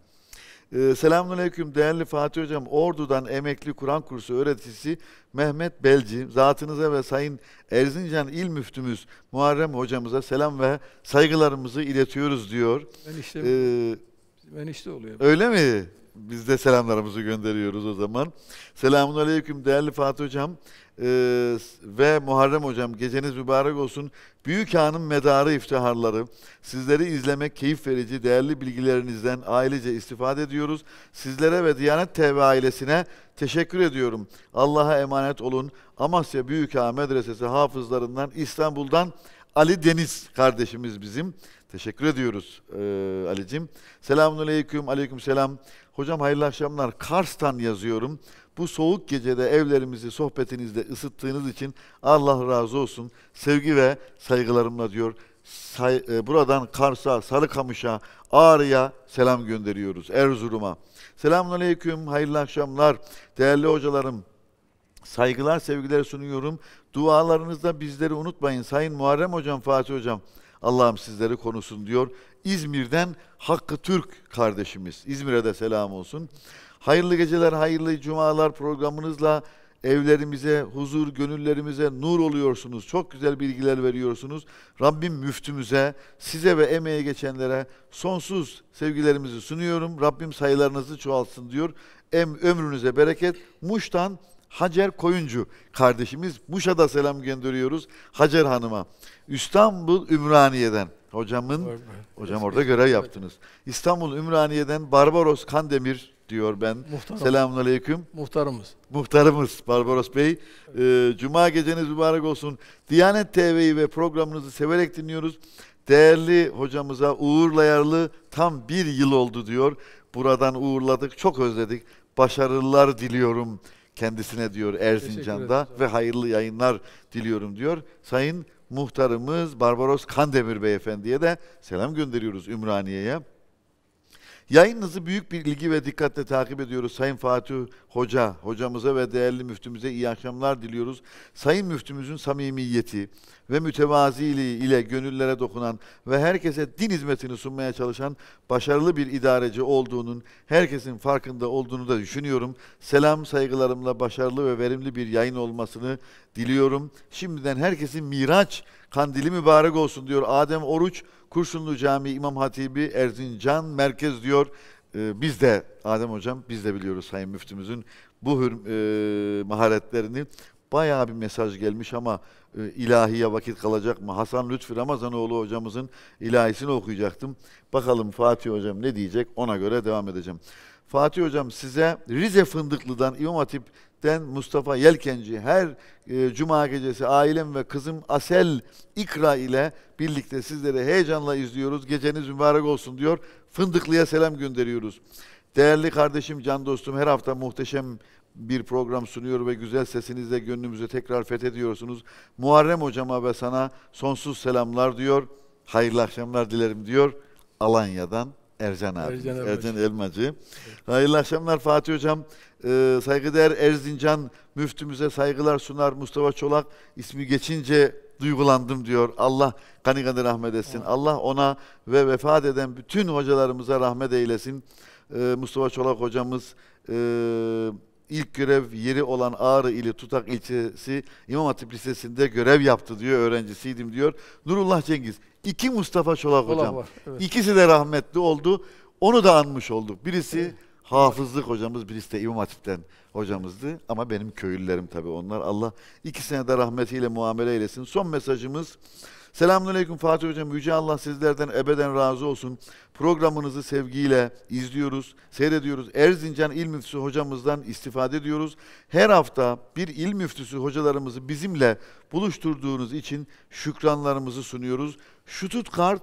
Ee, selamünaleyküm değerli Fatih Hocam. Ordu'dan emekli Kur'an kursu öğretisi Mehmet Belci, zatınıza ve Sayın Erzincan İl Müftümüz Muharrem Hocamıza selam ve saygılarımızı iletiyoruz diyor. Ben işte, ee, ben işte oluyor. Öyle mi? biz de selamlarımızı gönderiyoruz o zaman. Selamun Aleyküm değerli Fatih Hocam e, ve Muharrem Hocam. Geceniz mübarek olsun. Büyük Hanım medarı iftiharları. Sizleri izlemek keyif verici. Değerli bilgilerinizden ailece istifade ediyoruz. Sizlere ve Diyanet TV ailesine teşekkür ediyorum. Allah'a emanet olun. Amasya Büyük Ağa Medresesi hafızlarından İstanbul'dan Ali Deniz kardeşimiz bizim. Teşekkür ediyoruz e, Ali'cim. Selamun Aleyküm, Aleyküm Selam. Hocam hayırlı akşamlar. Kars'tan yazıyorum. Bu soğuk gecede evlerimizi sohbetinizle ısıttığınız için Allah razı olsun. Sevgi ve saygılarımla diyor. Say e, buradan Kars'a, Sarıkamış'a, Ağrı'ya selam gönderiyoruz. Erzurum'a. Selamun Aleyküm, hayırlı akşamlar. Değerli hocalarım, saygılar, sevgiler sunuyorum. Dualarınızda bizleri unutmayın. Sayın Muharrem Hocam, Fatih Hocam. Allah'ım sizleri konusun diyor. İzmir'den Hakkı Türk kardeşimiz. İzmir'e de selam olsun. Hayırlı geceler, hayırlı cumalar programınızla evlerimize, huzur gönüllerimize nur oluyorsunuz. Çok güzel bilgiler veriyorsunuz. Rabbim müftümüze, size ve emeğe geçenlere sonsuz sevgilerimizi sunuyorum. Rabbim sayılarınızı çoğaltsın diyor. Em, ömrünüze bereket. Muş'tan Hacer Koyuncu kardeşimiz. Muş'a da selam gönderiyoruz Hacer Hanım'a. İstanbul Ümraniye'den. Hocamın, hocam orada görev yaptınız. İstanbul Ümraniye'den Barbaros Kandemir diyor ben. Muhtarım. Selamünaleyküm. Muhtarımız. Muhtarımız Barbaros Bey. Ee, Cuma geceniz mübarek olsun. Diyanet TV'yi ve programınızı severek dinliyoruz. Değerli hocamıza uğurlayarlı tam bir yıl oldu diyor. Buradan uğurladık, çok özledik. Başarılar diliyorum kendisine diyor Erzincan'da ve hayırlı yayınlar diliyorum diyor. Sayın muhtarımız Barbaros Kandemir Beyefendi'ye de selam gönderiyoruz Ümraniye'ye. Yayınınızı büyük bir ilgi ve dikkatle takip ediyoruz Sayın Fatih Hoca. Hocamıza ve değerli müftümüze iyi akşamlar diliyoruz. Sayın müftümüzün samimiyeti ve mütevaziliği ile gönüllere dokunan ve herkese din hizmetini sunmaya çalışan başarılı bir idareci olduğunun herkesin farkında olduğunu da düşünüyorum. Selam saygılarımla başarılı ve verimli bir yayın olmasını diliyorum. Şimdiden herkesin Miraç Kandili mübarek olsun diyor. Adem Oruç, Kurşunlu Camii İmam Hatibi Erzincan Merkez diyor. Ee, biz de Adem Hocam biz de biliyoruz Sayın Müftümüzün bu hür, e, maharetlerini. Bayağı bir mesaj gelmiş ama e, ilahiye vakit kalacak mı? Hasan Lütfi Ramazanoğlu hocamızın ilahisini okuyacaktım. Bakalım Fatih hocam ne diyecek ona göre devam edeceğim. Fatih Hocam size Rize Fındıklı'dan İmam Hatip'ten Mustafa Yelkenci her e, cuma gecesi ailem ve kızım Asel İkra ile birlikte sizlere heyecanla izliyoruz. Geceniz mübarek olsun diyor. Fındıklı'ya selam gönderiyoruz. Değerli kardeşim, can dostum her hafta muhteşem bir program sunuyor ve güzel sesinizle gönlümüzü tekrar fethediyorsunuz. Muharrem hocama ve sana sonsuz selamlar diyor. Hayırlı akşamlar dilerim diyor Alanya'dan Ercan abi. Ercan, Elmacı. Ercan Elmacı. Evet. Hayırlı akşamlar Fatih Hocam. Ee, saygıdeğer Erzincan müftümüze saygılar sunar Mustafa Çolak. ismi geçince duygulandım diyor. Allah kani kadar rahmet etsin. Evet. Allah ona ve vefat eden bütün hocalarımıza rahmet eylesin. Ee, Mustafa Çolak hocamız... E, ilk görev yeri olan Ağrı ili Tutak ilçesi İmam Hatip Lisesi'nde görev yaptı diyor. Öğrencisiydim diyor. Nurullah Cengiz. iki Mustafa Çolak Çolak hocam. var, evet. İkisi de rahmetli oldu. Onu da anmış olduk. Birisi Evet. hafızlık hocamız, birisi de İmam Hatip'ten hocamızdı. Ama benim köylülerim tabii onlar. Allah ikisine de rahmetiyle muamele eylesin. Son mesajımız Selamünaleyküm Fatih Hocam. Yüce Allah sizlerden ebeden razı olsun. Programınızı sevgiyle izliyoruz, seyrediyoruz. Erzincan İl Müftüsü hocamızdan istifade ediyoruz. Her hafta bir il müftüsü hocalarımızı bizimle buluşturduğunuz için şükranlarımızı sunuyoruz. Stuttgart,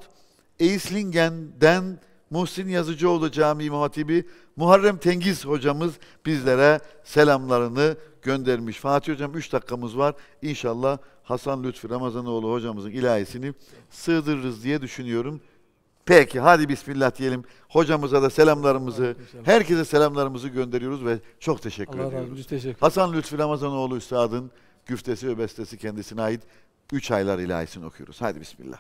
Eislingen'den Muhsin Yazıcıoğlu Camii İmam Hatibi Muharrem Tengiz hocamız bizlere selamlarını göndermiş. Fatih hocam 3 dakikamız var. İnşallah Hasan Lütfi Ramazanoğlu hocamızın ilahisini sığdırırız diye düşünüyorum. Peki hadi bismillah diyelim. Hocamıza da selamlarımızı, herkese selamlarımızı gönderiyoruz ve çok teşekkür Allah ediyoruz. Razı teşekkür. Hasan Lütfi Ramazanoğlu Üstad'ın güftesi ve bestesi kendisine ait 3 aylar ilahisini okuyoruz. Hadi bismillah.